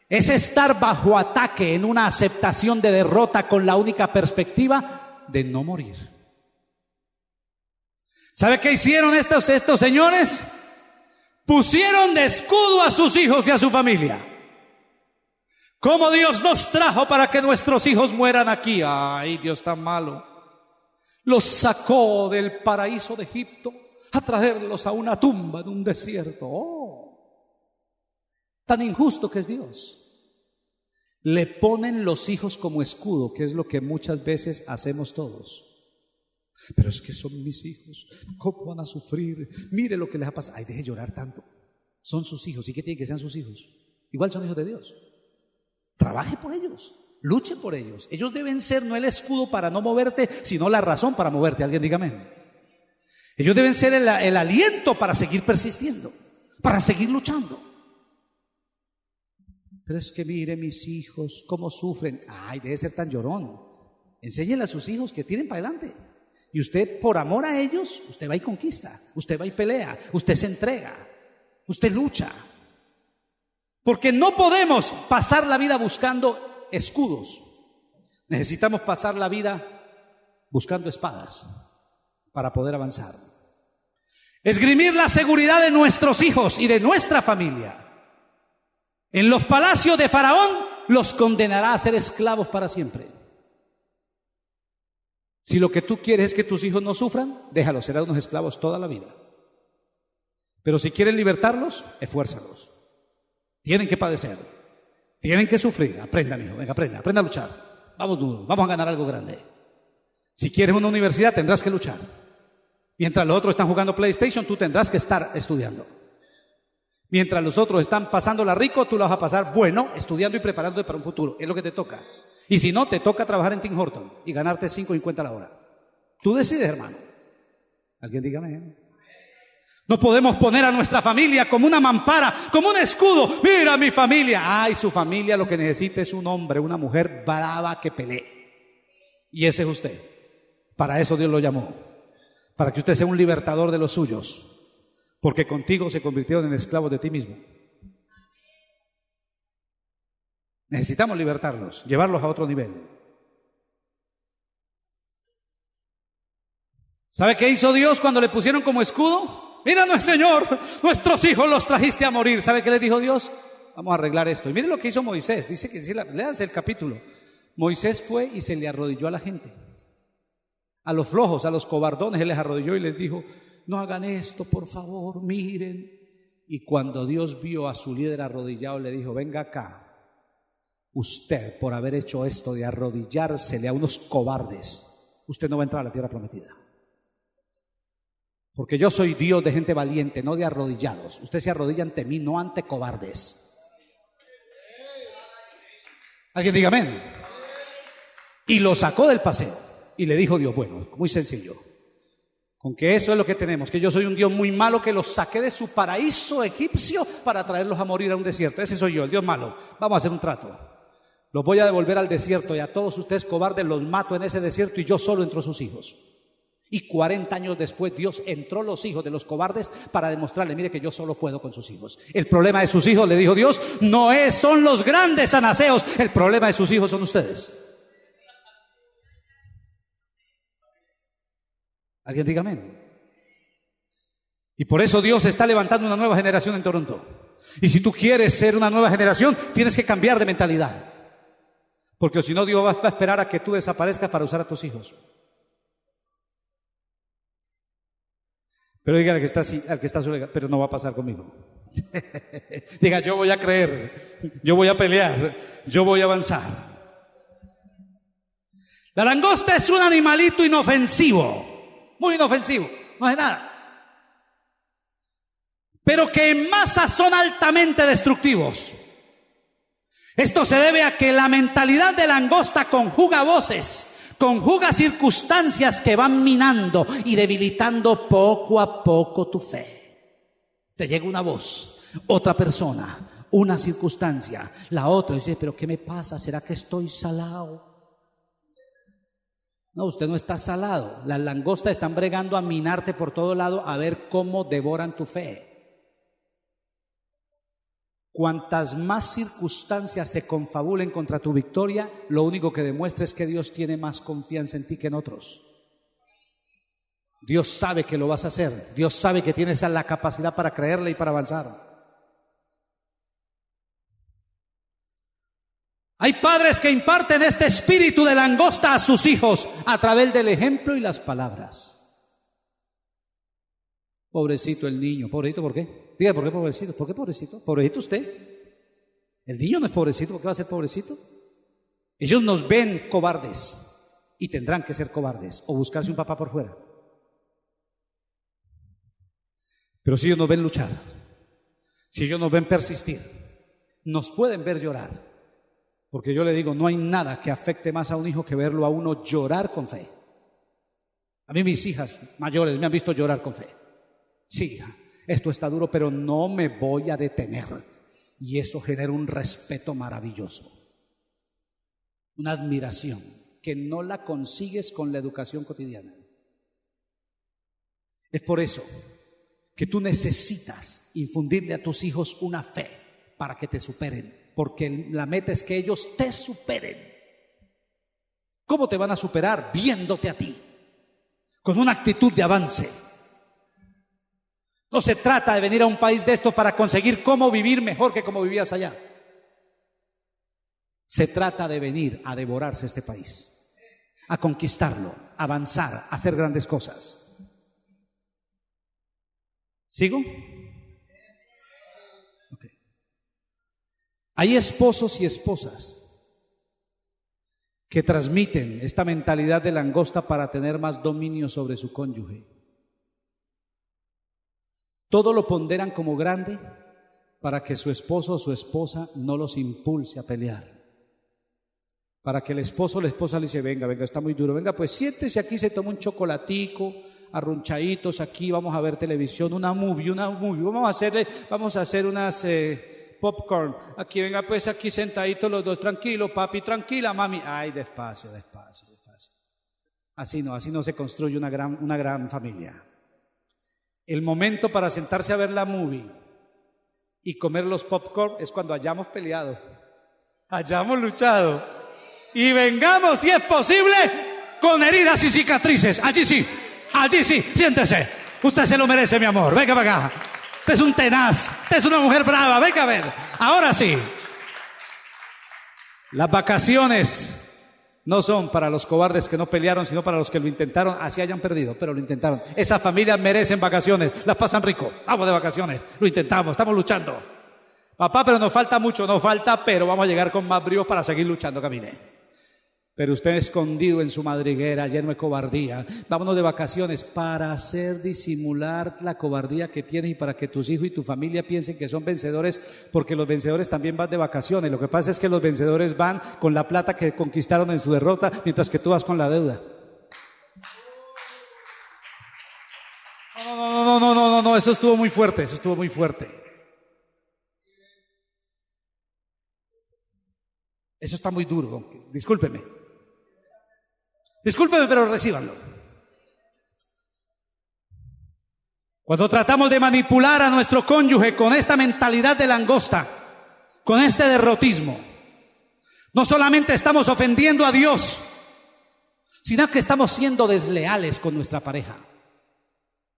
es estar bajo ataque en una aceptación de derrota con la única perspectiva de no morir. ¿Sabe qué hicieron estos, estos señores? Pusieron de escudo a sus hijos y a su familia. ¿Cómo Dios nos trajo para que nuestros hijos mueran aquí? Ay, Dios tan malo. Los sacó del paraíso de Egipto a traerlos a una tumba en un desierto. Oh, tan injusto que es Dios. Le ponen los hijos como escudo, que es lo que muchas veces hacemos todos. Pero es que son mis hijos. ¿Cómo van a sufrir? Mire lo que les ha pasado. Ay, deje llorar tanto. Son sus hijos. ¿Y qué tienen que ser sus hijos? Igual son hijos de Dios. Trabaje por ellos. Luche por ellos. Ellos deben ser no el escudo para no moverte, sino la razón para moverte. Alguien dígame Ellos deben ser el, aliento para seguir persistiendo, para seguir luchando. Pero es que mire mis hijos, cómo sufren. Ay, debe ser tan llorón. Enséñenle a sus hijos que tienen para adelante. Y usted, por amor a ellos, usted va y conquista, usted va y pelea, usted se entrega, usted lucha. Porque no podemos pasar la vida buscando escudos. Necesitamos pasar la vida buscando espadas para poder avanzar. Esgrimir la seguridad de nuestros hijos y de nuestra familia. En los palacios de Faraón los condenará a ser esclavos para siempre. Si lo que tú quieres es que tus hijos no sufran, déjalos, serán unos esclavos toda la vida. Pero si quieren libertarlos, esfuérzalos. Tienen que padecer, tienen que sufrir. mi hijo, venga, aprenda, aprenda a luchar. Vamos vamos a ganar algo grande. Si quieres una universidad, tendrás que luchar. Mientras los otros están jugando PlayStation, tú tendrás que estar estudiando. Mientras los otros están pasándola rico, tú la vas a pasar bueno, estudiando y preparándote para un futuro. Es lo que te toca. Y si no, te toca trabajar en Tim Horton y ganarte 5.50 la hora. Tú decides, hermano. Alguien dígame. No podemos poner a nuestra familia como una mampara, como un escudo. Mira mi familia. Ay, su familia lo que necesita es un hombre, una mujer brava que pelee. Y ese es usted. Para eso Dios lo llamó. Para que usted sea un libertador de los suyos. Porque contigo se convirtieron en esclavos de ti mismo. Necesitamos libertarlos, llevarlos a otro nivel. ¿Sabe qué hizo Dios cuando le pusieron como escudo? Mira, no Señor, nuestros hijos los trajiste a morir. ¿Sabe qué le dijo Dios? Vamos a arreglar esto. Y miren lo que hizo Moisés. Dice que, leanse el capítulo. Moisés fue y se le arrodilló a la gente. A los flojos, a los cobardones, él les arrodilló y les dijo, no hagan esto, por favor, miren. Y cuando Dios vio a su líder arrodillado, le dijo, venga acá, usted por haber hecho esto de arrodillársele a unos cobardes, usted no va a entrar a la tierra prometida. Porque yo soy Dios de gente valiente, no de arrodillados. Usted se arrodilla ante mí, no ante cobardes. Alguien diga amén. Y lo sacó del paseo y le dijo Dios, bueno, muy sencillo. Con que eso es lo que tenemos, que yo soy un Dios muy malo que los saqué de su paraíso egipcio para traerlos a morir a un desierto. Ese soy yo, el Dios malo. Vamos a hacer un trato. Los voy a devolver al desierto y a todos ustedes cobardes los mato en ese desierto y yo solo entro sus hijos. Y 40 años después Dios entró los hijos de los cobardes para demostrarle, mire que yo solo puedo con sus hijos. El problema de sus hijos, le dijo Dios, no es, son los grandes anaseos, el problema de sus hijos son ustedes. Alguien diga Y por eso Dios está levantando una nueva generación en Toronto. Y si tú quieres ser una nueva generación, tienes que cambiar de mentalidad. Porque si no, Dios va a esperar a que tú desaparezcas para usar a tus hijos. Pero diga al que está así, al que está pero no va a pasar conmigo. diga, yo voy a creer, yo voy a pelear, yo voy a avanzar. La langosta es un animalito inofensivo, muy inofensivo, no es nada. Pero que en masa son altamente destructivos. Esto se debe a que la mentalidad de langosta conjuga voces, conjuga circunstancias que van minando y debilitando poco a poco tu fe. Te llega una voz, otra persona, una circunstancia, la otra, y dices, pero ¿qué me pasa? ¿Será que estoy salado? No, usted no está salado. Las langostas están bregando a minarte por todo lado a ver cómo devoran tu fe. Cuantas más circunstancias se confabulen contra tu victoria, lo único que demuestra es que Dios tiene más confianza en ti que en otros. Dios sabe que lo vas a hacer. Dios sabe que tienes la capacidad para creerle y para avanzar. Hay padres que imparten este espíritu de langosta a sus hijos a través del ejemplo y las palabras. Pobrecito el niño. ¿Pobrecito por qué? Diga, ¿por qué pobrecito? ¿Por qué pobrecito? ¿Pobrecito usted? El niño no es pobrecito, ¿por qué va a ser pobrecito? Ellos nos ven cobardes y tendrán que ser cobardes o buscarse un papá por fuera. Pero si ellos nos ven luchar, si ellos nos ven persistir, nos pueden ver llorar. Porque yo le digo, no hay nada que afecte más a un hijo que verlo a uno llorar con fe. A mí mis hijas mayores me han visto llorar con fe sí, esto está duro, pero no me voy a detener. Y eso genera un respeto maravilloso, una admiración que no la consigues con la educación cotidiana. Es por eso que tú necesitas infundirle a tus hijos una fe para que te superen, porque la meta es que ellos te superen. ¿Cómo te van a superar? Viéndote a ti, con una actitud de avance no se trata de venir a un país de esto para conseguir cómo vivir mejor que como vivías allá. Se trata de venir a devorarse este país, a conquistarlo, avanzar, a hacer grandes cosas. ¿Sigo? Hay esposos y esposas que transmiten esta mentalidad de langosta para tener más dominio sobre su cónyuge. Todo lo ponderan como grande para que su esposo o su esposa no los impulse a pelear. Para que el esposo o la esposa le dice, venga, venga, está muy duro, venga, pues siéntese aquí, se toma un chocolatico, arrunchaditos aquí, vamos a ver televisión, una movie, una movie, vamos a hacerle, vamos a hacer unas eh, popcorn. Aquí, venga, pues aquí sentaditos los dos, tranquilo, papi, tranquila, mami. Ay, despacio, despacio, despacio. Así no, así no se construye una gran, una gran familia. El momento para sentarse a ver la movie y comer los popcorn es cuando hayamos peleado, hayamos luchado y vengamos, si es posible, con heridas y cicatrices. Allí sí, allí sí, siéntese. Usted se lo merece, mi amor. Venga para acá. Usted es un tenaz, usted es una mujer brava. Venga a ver. Ahora sí. Las vacaciones no son para los cobardes que no pelearon, sino para los que lo intentaron, así hayan perdido, pero lo intentaron. Esas familias merecen vacaciones, las pasan rico, vamos de vacaciones, lo intentamos, estamos luchando. Papá, pero nos falta mucho, nos falta, pero vamos a llegar con más bríos para seguir luchando, camine. Pero usted escondido en su madriguera, lleno de cobardía. Vámonos de vacaciones para hacer disimular la cobardía que tienes y para que tus hijos y tu familia piensen que son vencedores, porque los vencedores también van de vacaciones. Lo que pasa es que los vencedores van con la plata que conquistaron en su derrota, mientras que tú vas con la deuda. No, no, no, no, no, no, no, eso estuvo muy fuerte, eso estuvo muy fuerte. Eso está muy duro, discúlpeme. Discúlpeme, pero recíbanlo. Cuando tratamos de manipular a nuestro cónyuge con esta mentalidad de langosta, con este derrotismo, no solamente estamos ofendiendo a Dios, sino que estamos siendo desleales con nuestra pareja,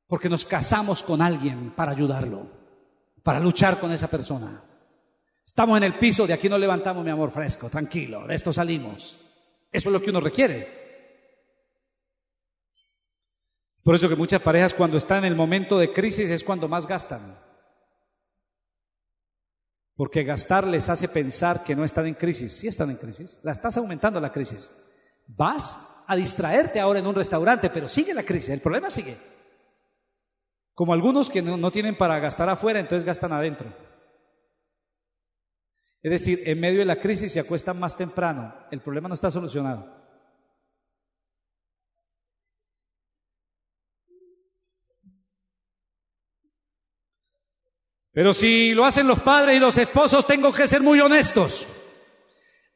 porque nos casamos con alguien para ayudarlo, para luchar con esa persona. Estamos en el piso, de aquí nos levantamos, mi amor, fresco, tranquilo, de esto salimos. Eso es lo que uno requiere. Por eso que muchas parejas cuando están en el momento de crisis es cuando más gastan. Porque gastar les hace pensar que no están en crisis. Si están en crisis. La estás aumentando la crisis. Vas a distraerte ahora en un restaurante, pero sigue la crisis. El problema sigue. Como algunos que no tienen para gastar afuera, entonces gastan adentro. Es decir, en medio de la crisis se acuestan más temprano. El problema no está solucionado. Pero si lo hacen los padres y los esposos, tengo que ser muy honestos.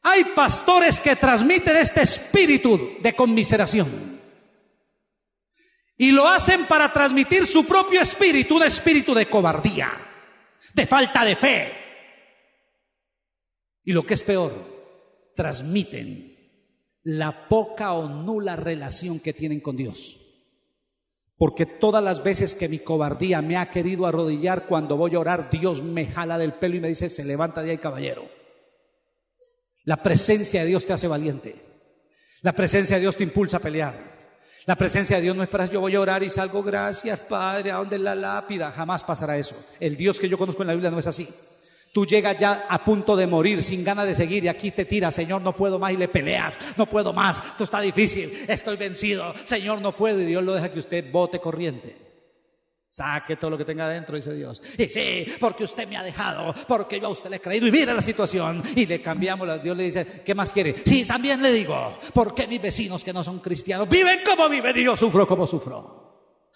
Hay pastores que transmiten este espíritu de conmiseración. Y lo hacen para transmitir su propio espíritu, un espíritu de cobardía, de falta de fe. Y lo que es peor, transmiten la poca o nula relación que tienen con Dios. Porque todas las veces que mi cobardía me ha querido arrodillar cuando voy a orar, Dios me jala del pelo y me dice, se levanta de ahí, caballero. La presencia de Dios te hace valiente. La presencia de Dios te impulsa a pelear. La presencia de Dios no es para yo voy a orar y salgo, gracias Padre, ¿a donde la lápida? Jamás pasará eso. El Dios que yo conozco en la Biblia no es así. Tú llegas ya a punto de morir sin ganas de seguir y aquí te tiras, Señor, no puedo más y le peleas, no puedo más, esto está difícil, estoy vencido, Señor, no puedo y Dios lo deja que usted bote corriente. Saque todo lo que tenga adentro, dice Dios. Y sí, porque usted me ha dejado, porque yo a usted le he creído y mira la situación. Y le cambiamos, Dios le dice, ¿qué más quiere? Sí, también le digo, porque mis vecinos que no son cristianos viven como viven y yo sufro como sufro.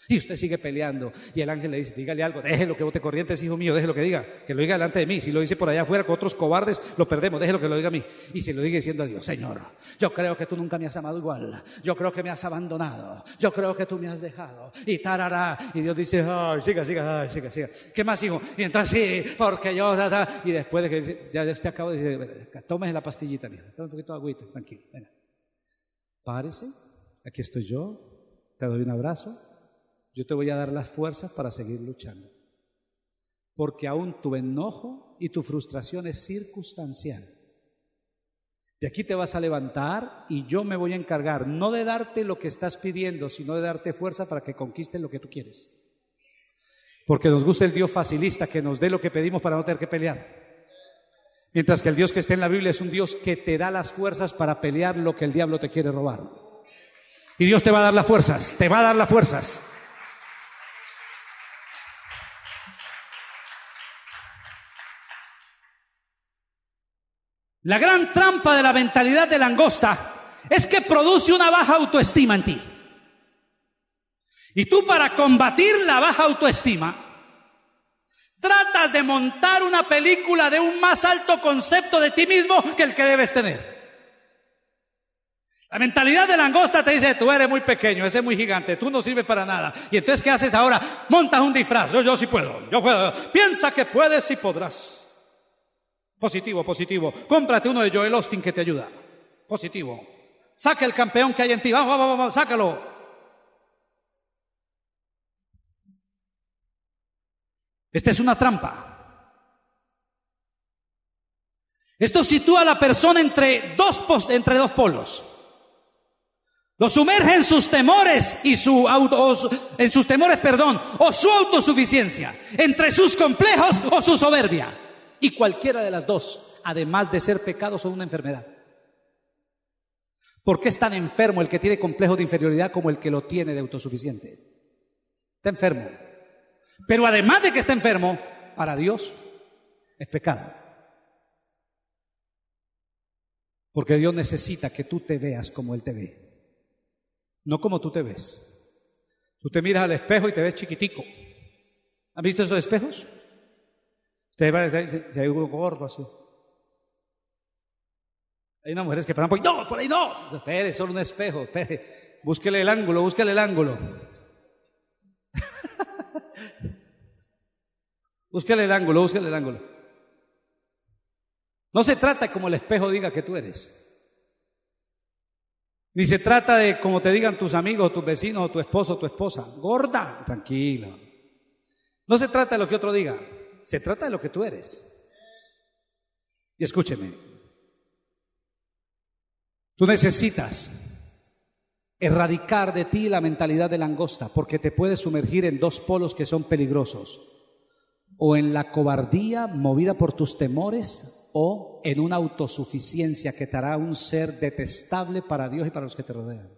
Y usted sigue peleando. Y el ángel le dice, dígale algo, déjelo que te corrientes, hijo mío, déjelo que diga, que lo diga delante de mí. Si lo dice por allá afuera con otros cobardes, lo perdemos, déjelo que lo diga a mí. Y se lo diga diciendo a Dios, Señor, yo creo que tú nunca me has amado igual. Yo creo que me has abandonado. Yo creo que tú me has dejado. Y tarará. Y Dios dice, ay, siga, siga, ay, siga, siga. ¿Qué más, hijo? Y entonces sí, porque yo, Y después de que ya te acabo de decir, tómese la pastillita, mira, toma un poquito de agüita, tranquilo, venga. Párese, aquí estoy yo, te doy un abrazo, yo te voy a dar las fuerzas para seguir luchando. Porque aún tu enojo y tu frustración es circunstancial. De aquí te vas a levantar y yo me voy a encargar no de darte lo que estás pidiendo, sino de darte fuerza para que conquistes lo que tú quieres. Porque nos gusta el Dios facilista que nos dé lo que pedimos para no tener que pelear. Mientras que el Dios que está en la Biblia es un Dios que te da las fuerzas para pelear lo que el diablo te quiere robar. Y Dios te va a dar las fuerzas, te va a dar las fuerzas. La gran trampa de la mentalidad de langosta es que produce una baja autoestima en ti. Y tú para combatir la baja autoestima, tratas de montar una película de un más alto concepto de ti mismo que el que debes tener. La mentalidad de langosta te dice, tú eres muy pequeño, ese es muy gigante, tú no sirves para nada. Y entonces, ¿qué haces ahora? Montas un disfraz, yo, yo sí puedo, yo puedo. Piensa que puedes y podrás. Positivo, positivo. Cómprate uno de Joel Austin que te ayuda. Positivo. Saca el campeón que hay en ti. Vamos, vamos, vamos, sácalo. Esta es una trampa. Esto sitúa a la persona entre dos, entre dos polos. Lo sumerge en sus temores y su auto, en sus temores, perdón, o su autosuficiencia, entre sus complejos o su soberbia. Y cualquiera de las dos, además de ser pecado son una enfermedad. ¿Por qué es tan enfermo el que tiene complejo de inferioridad como el que lo tiene de autosuficiente? Está enfermo. Pero además de que está enfermo, para Dios es pecado. Porque Dios necesita que tú te veas como Él te ve. No como tú te ves. Tú te miras al espejo y te ves chiquitico. ¿Han visto esos espejos? Ustedes van a decir, gordo así. Hay unas mujeres que pasan por ahí, no, por ahí no. Espere, solo un espejo, espere. Búsquele el ángulo, búsquele el ángulo. búsquele el ángulo, búsquele el ángulo. No se trata como el espejo diga que tú eres. Ni se trata de como te digan tus amigos, tus vecinos, tu esposo, tu esposa. Gorda, tranquila. No se trata de lo que otro diga se trata de lo que tú eres. Y escúcheme, tú necesitas erradicar de ti la mentalidad de langosta porque te puedes sumergir en dos polos que son peligrosos, o en la cobardía movida por tus temores o en una autosuficiencia que te hará un ser detestable para Dios y para los que te rodean.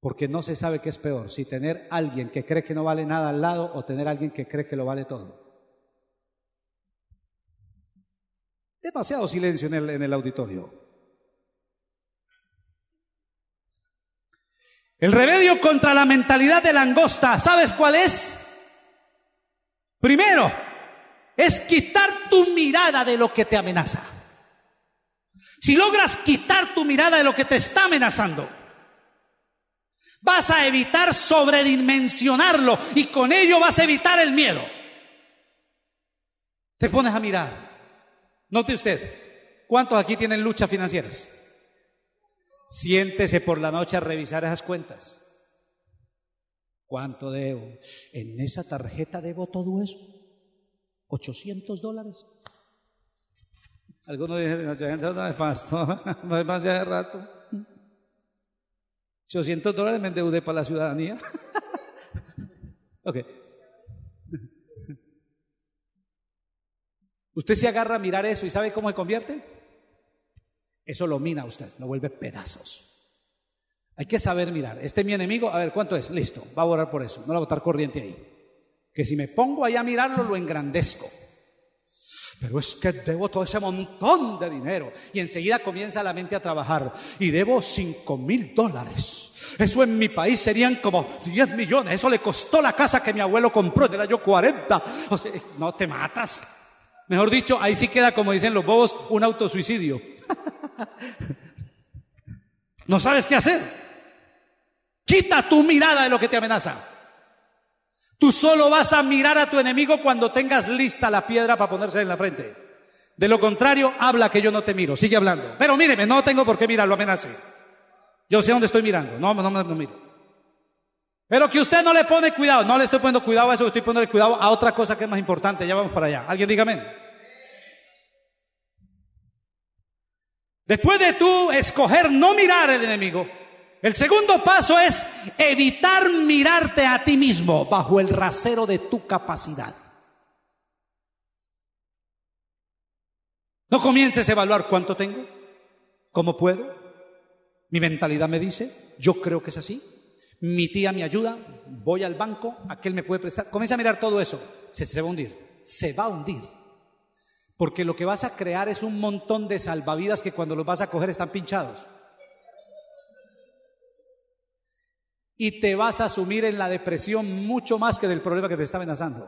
Porque no se sabe qué es peor, si tener alguien que cree que no vale nada al lado o tener alguien que cree que lo vale todo. Demasiado silencio en el, en el auditorio. El remedio contra la mentalidad de langosta, ¿sabes cuál es? Primero, es quitar tu mirada de lo que te amenaza. Si logras quitar tu mirada de lo que te está amenazando, Vas a evitar sobredimensionarlo y con ello vas a evitar el miedo. Te pones a mirar. Note usted, ¿cuántos aquí tienen luchas financieras? Siéntese por la noche a revisar esas cuentas. ¿Cuánto debo? En esa tarjeta debo todo eso. 800 dólares. Algunos dicen, 800 dólares, No más ya de rato. 800 dólares me endeudé para la ciudadanía. ok. Usted se agarra a mirar eso y sabe cómo se convierte. Eso lo mina usted, lo vuelve pedazos. Hay que saber mirar. Este es mi enemigo, a ver cuánto es. Listo, va a borrar por eso. No lo va a botar corriente ahí. Que si me pongo allá a mirarlo, lo engrandezco. Pero es que debo todo ese montón de dinero. Y enseguida comienza la mente a trabajar. Y debo cinco mil dólares. Eso en mi país serían como 10 millones. Eso le costó la casa que mi abuelo compró del año 40. O no te matas. Mejor dicho, ahí sí queda, como dicen los bobos, un autosuicidio. no sabes qué hacer. Quita tu mirada de lo que te amenaza. Tú solo vas a mirar a tu enemigo cuando tengas lista la piedra para ponerse en la frente. De lo contrario, habla que yo no te miro. Sigue hablando. Pero míreme, no tengo por qué mirarlo, amenace. Yo sé dónde estoy mirando. No, no, no, no miro. Pero que usted no le pone cuidado. No le estoy poniendo cuidado a eso, estoy poniendo cuidado a otra cosa que es más importante. Ya vamos para allá. Alguien dígame. Después de tú escoger no mirar al enemigo, el segundo paso es evitar mirarte a ti mismo bajo el rasero de tu capacidad. No comiences a evaluar cuánto tengo, cómo puedo. Mi mentalidad me dice, yo creo que es así. Mi tía me ayuda, voy al banco, aquel me puede prestar. Comienza a mirar todo eso. Se, va a hundir, se va a hundir. Porque lo que vas a crear es un montón de salvavidas que cuando los vas a coger están pinchados. y te vas a sumir en la depresión mucho más que del problema que te está amenazando.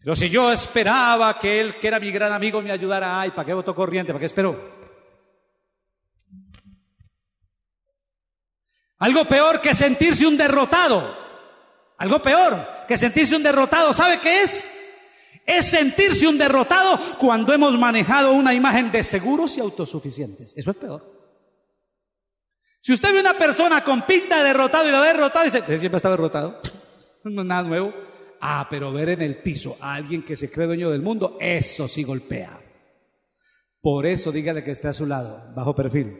Pero si yo esperaba que él, que era mi gran amigo, me ayudara, ay, ¿para qué voto corriente? ¿Para qué espero? Algo peor que sentirse un derrotado. Algo peor que sentirse un derrotado. ¿Sabe qué es? Es sentirse un derrotado cuando hemos manejado una imagen de seguros y autosuficientes. Eso es peor. Si usted ve una persona con pinta de derrotado y lo ve derrotado, dice, siempre está derrotado, no es nada nuevo. Ah, pero ver en el piso a alguien que se cree dueño del mundo, eso sí golpea. Por eso dígale que esté a su lado, bajo perfil.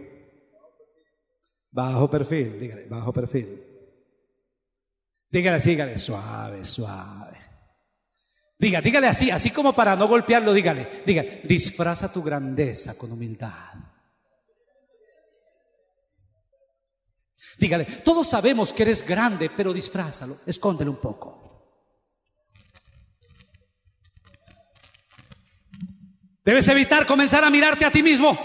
Bajo perfil, dígale, bajo perfil. Dígale así, dígale, suave, suave. Diga, dígale así, así como para no golpearlo, dígale, dígale, disfraza tu grandeza con humildad. Dígale, todos sabemos que eres grande, pero disfrázalo, escóndelo un poco. Debes evitar comenzar a mirarte a ti mismo.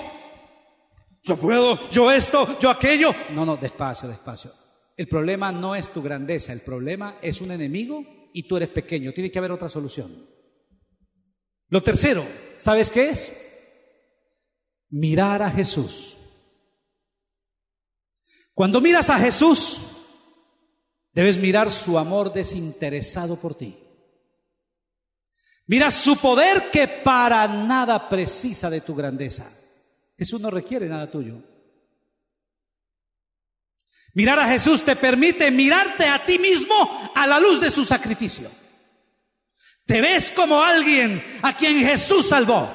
Yo puedo, yo esto, yo aquello. No, no, despacio, despacio. El problema no es tu grandeza, el problema es un enemigo y tú eres pequeño. Tiene que haber otra solución. Lo tercero, ¿sabes qué es? Mirar a Jesús. Cuando miras a Jesús, debes mirar su amor desinteresado por ti. Mira su poder que para nada precisa de tu grandeza. Jesús no requiere nada tuyo. Mirar a Jesús te permite mirarte a ti mismo a la luz de su sacrificio. Te ves como alguien a quien Jesús salvó.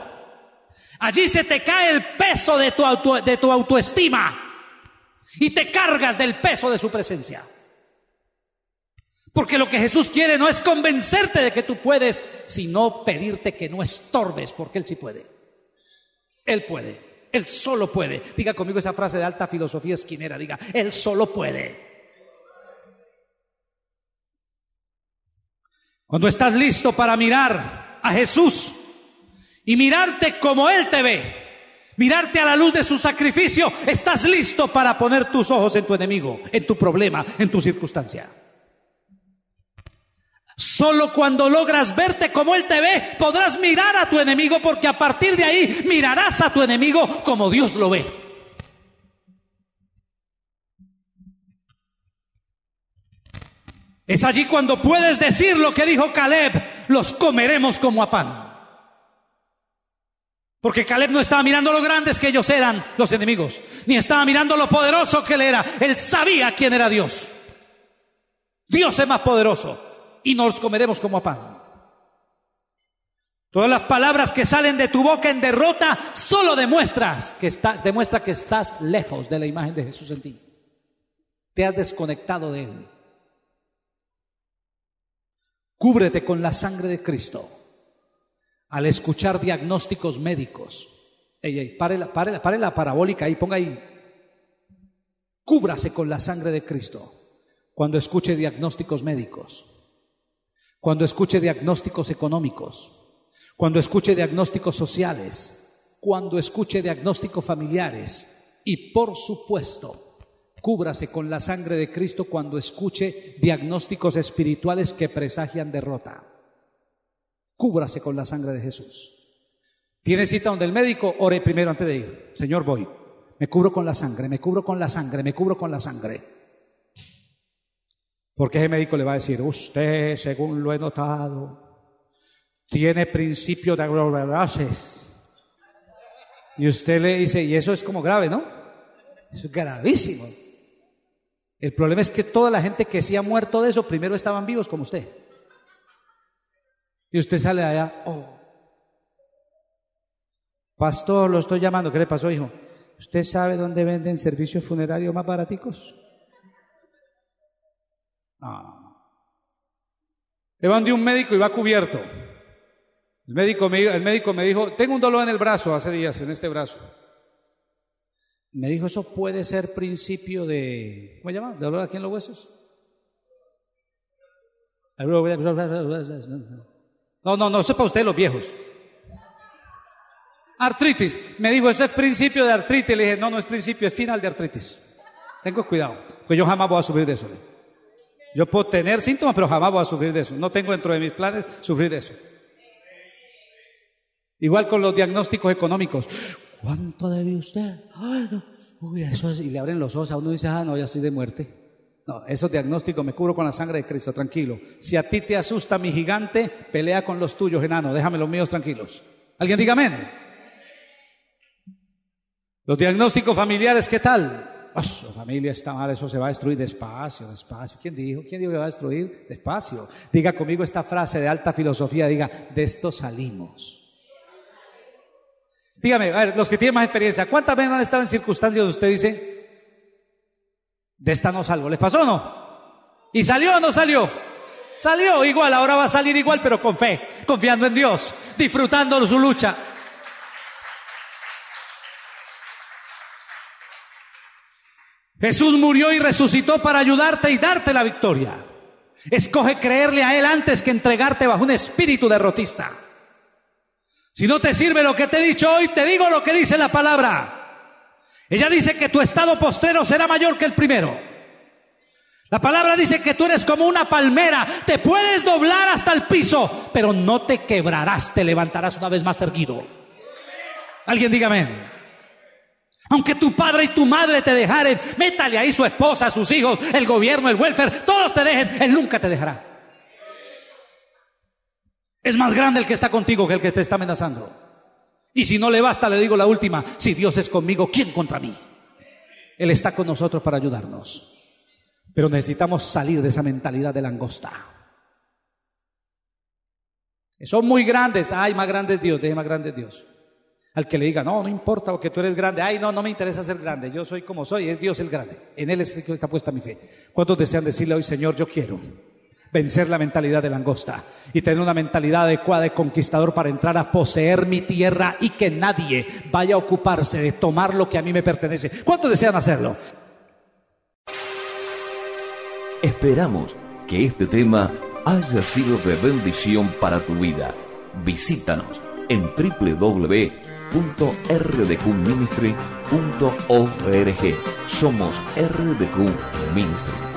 Allí se te cae el peso de tu, de tu autoestima y te cargas del peso de su presencia. Porque lo que Jesús quiere no es convencerte de que tú puedes, sino pedirte que no estorbes, porque Él sí puede. Él puede, Él solo puede. Diga conmigo esa frase de alta filosofía esquinera, diga, Él solo puede. Cuando estás listo para mirar a Jesús y mirarte como Él te ve, mirarte a la luz de su sacrificio, estás listo para poner tus ojos en tu enemigo, en tu problema, en tu circunstancia. Solo cuando logras verte como Él te ve, podrás mirar a tu enemigo, porque a partir de ahí mirarás a tu enemigo como Dios lo ve. Es allí cuando puedes decir lo que dijo Caleb, los comeremos como a pan. Porque Caleb no estaba mirando lo grandes que ellos eran los enemigos, ni estaba mirando lo poderoso que él era. Él sabía quién era Dios. Dios es más poderoso y nos comeremos como a pan. Todas las palabras que salen de tu boca en derrota solo demuestras que está, demuestra que estás lejos de la imagen de Jesús en ti. Te has desconectado de Él. Cúbrete con la sangre de Cristo al escuchar diagnósticos médicos. Ey, pare, la, parabólica ahí, ponga ahí. Cúbrase con la sangre de Cristo cuando escuche diagnósticos médicos, cuando escuche diagnósticos económicos, cuando escuche diagnósticos sociales, cuando escuche diagnósticos familiares y por supuesto cúbrase con la sangre de Cristo cuando escuche diagnósticos espirituales que presagian derrota. Cúbrase con la sangre de Jesús. Tiene cita donde el médico, ore primero antes de ir. Señor, voy. Me cubro con la sangre, me cubro con la sangre, me cubro con la sangre. Porque ese médico le va a decir, usted, según lo he notado, tiene principio de aglomeraciones. Y usted le dice, y eso es como grave, ¿no? es gravísimo. El problema es que toda la gente que se ha muerto de eso, primero estaban vivos como usted. Y usted sale allá, oh, pastor, lo estoy llamando, ¿qué le pasó, hijo? ¿Usted sabe dónde venden servicios funerarios más baraticos? No. Le van un médico y va cubierto. El médico, me, el médico me dijo, tengo un dolor en el brazo hace días, en este brazo. Me dijo, eso puede ser principio de, ¿cómo se llama? dolor aquí en los huesos? No, no, no, eso es para ustedes los viejos. Artritis. Me dijo, eso es principio de artritis. Le dije, no, no es principio, es final de artritis. Tengo cuidado, porque yo jamás voy a sufrir de eso. Yo puedo tener síntomas, pero jamás voy a sufrir de eso. No tengo dentro de mis planes sufrir de eso. Igual con los diagnósticos económicos. ¿Cuánto debe usted? y le abren los ojos a uno dice, ah, no, ya estoy de muerte. No, esos diagnósticos me cubro con la sangre de Cristo, tranquilo. Si a ti te asusta mi gigante, pelea con los tuyos, enano. Déjame los míos tranquilos. ¿Alguien diga amén? Los diagnósticos familiares, ¿qué tal? Ah, familia está mal, eso se va a destruir despacio, despacio. ¿Quién dijo? ¿Quién dijo que va a destruir? Despacio. Diga conmigo esta frase de alta filosofía, diga, de esto salimos. Dígame, a ver, los que tienen más experiencia, ¿cuántas veces han estado en circunstancias donde usted dice, de esta no salgo. ¿Les pasó o no? ¿Y salió o no salió? Salió igual, ahora va a salir igual, pero con fe, confiando en Dios, disfrutando de su lucha. Jesús murió y resucitó para ayudarte y darte la victoria. Escoge creerle a Él antes que entregarte bajo un espíritu derrotista. Si no te sirve lo que te he dicho hoy, te digo lo que dice la palabra. Ella dice que tu estado postrero será mayor que el primero. La palabra dice que tú eres como una palmera, te puedes doblar hasta el piso, pero no te quebrarás, te levantarás una vez más erguido. Alguien dígame, Aunque tu padre y tu madre te dejaren, métale ahí su esposa, sus hijos, el gobierno, el welfare, todos te dejen, él nunca te dejará. Es más grande el que está contigo que el que te está amenazando. Y si no le basta, le digo la última, si Dios es conmigo, ¿quién contra mí? Él está con nosotros para ayudarnos. Pero necesitamos salir de esa mentalidad de langosta. Son muy grandes. Ay, más grande es Dios, deje más grande Dios. Al que le diga, no, no importa porque tú eres grande. Ay, no, no me interesa ser grande. Yo soy como soy, es Dios el grande. En Él es que está puesta mi fe. ¿Cuántos desean decirle hoy, Señor, yo quiero? vencer la mentalidad de langosta y tener una mentalidad adecuada de conquistador para entrar a poseer mi tierra y que nadie vaya a ocuparse de tomar lo que a mí me pertenece. ¿Cuántos desean hacerlo? Esperamos que este tema haya sido de bendición para tu vida. Visítanos en www.rdqministry.org. Somos RDQ Ministry.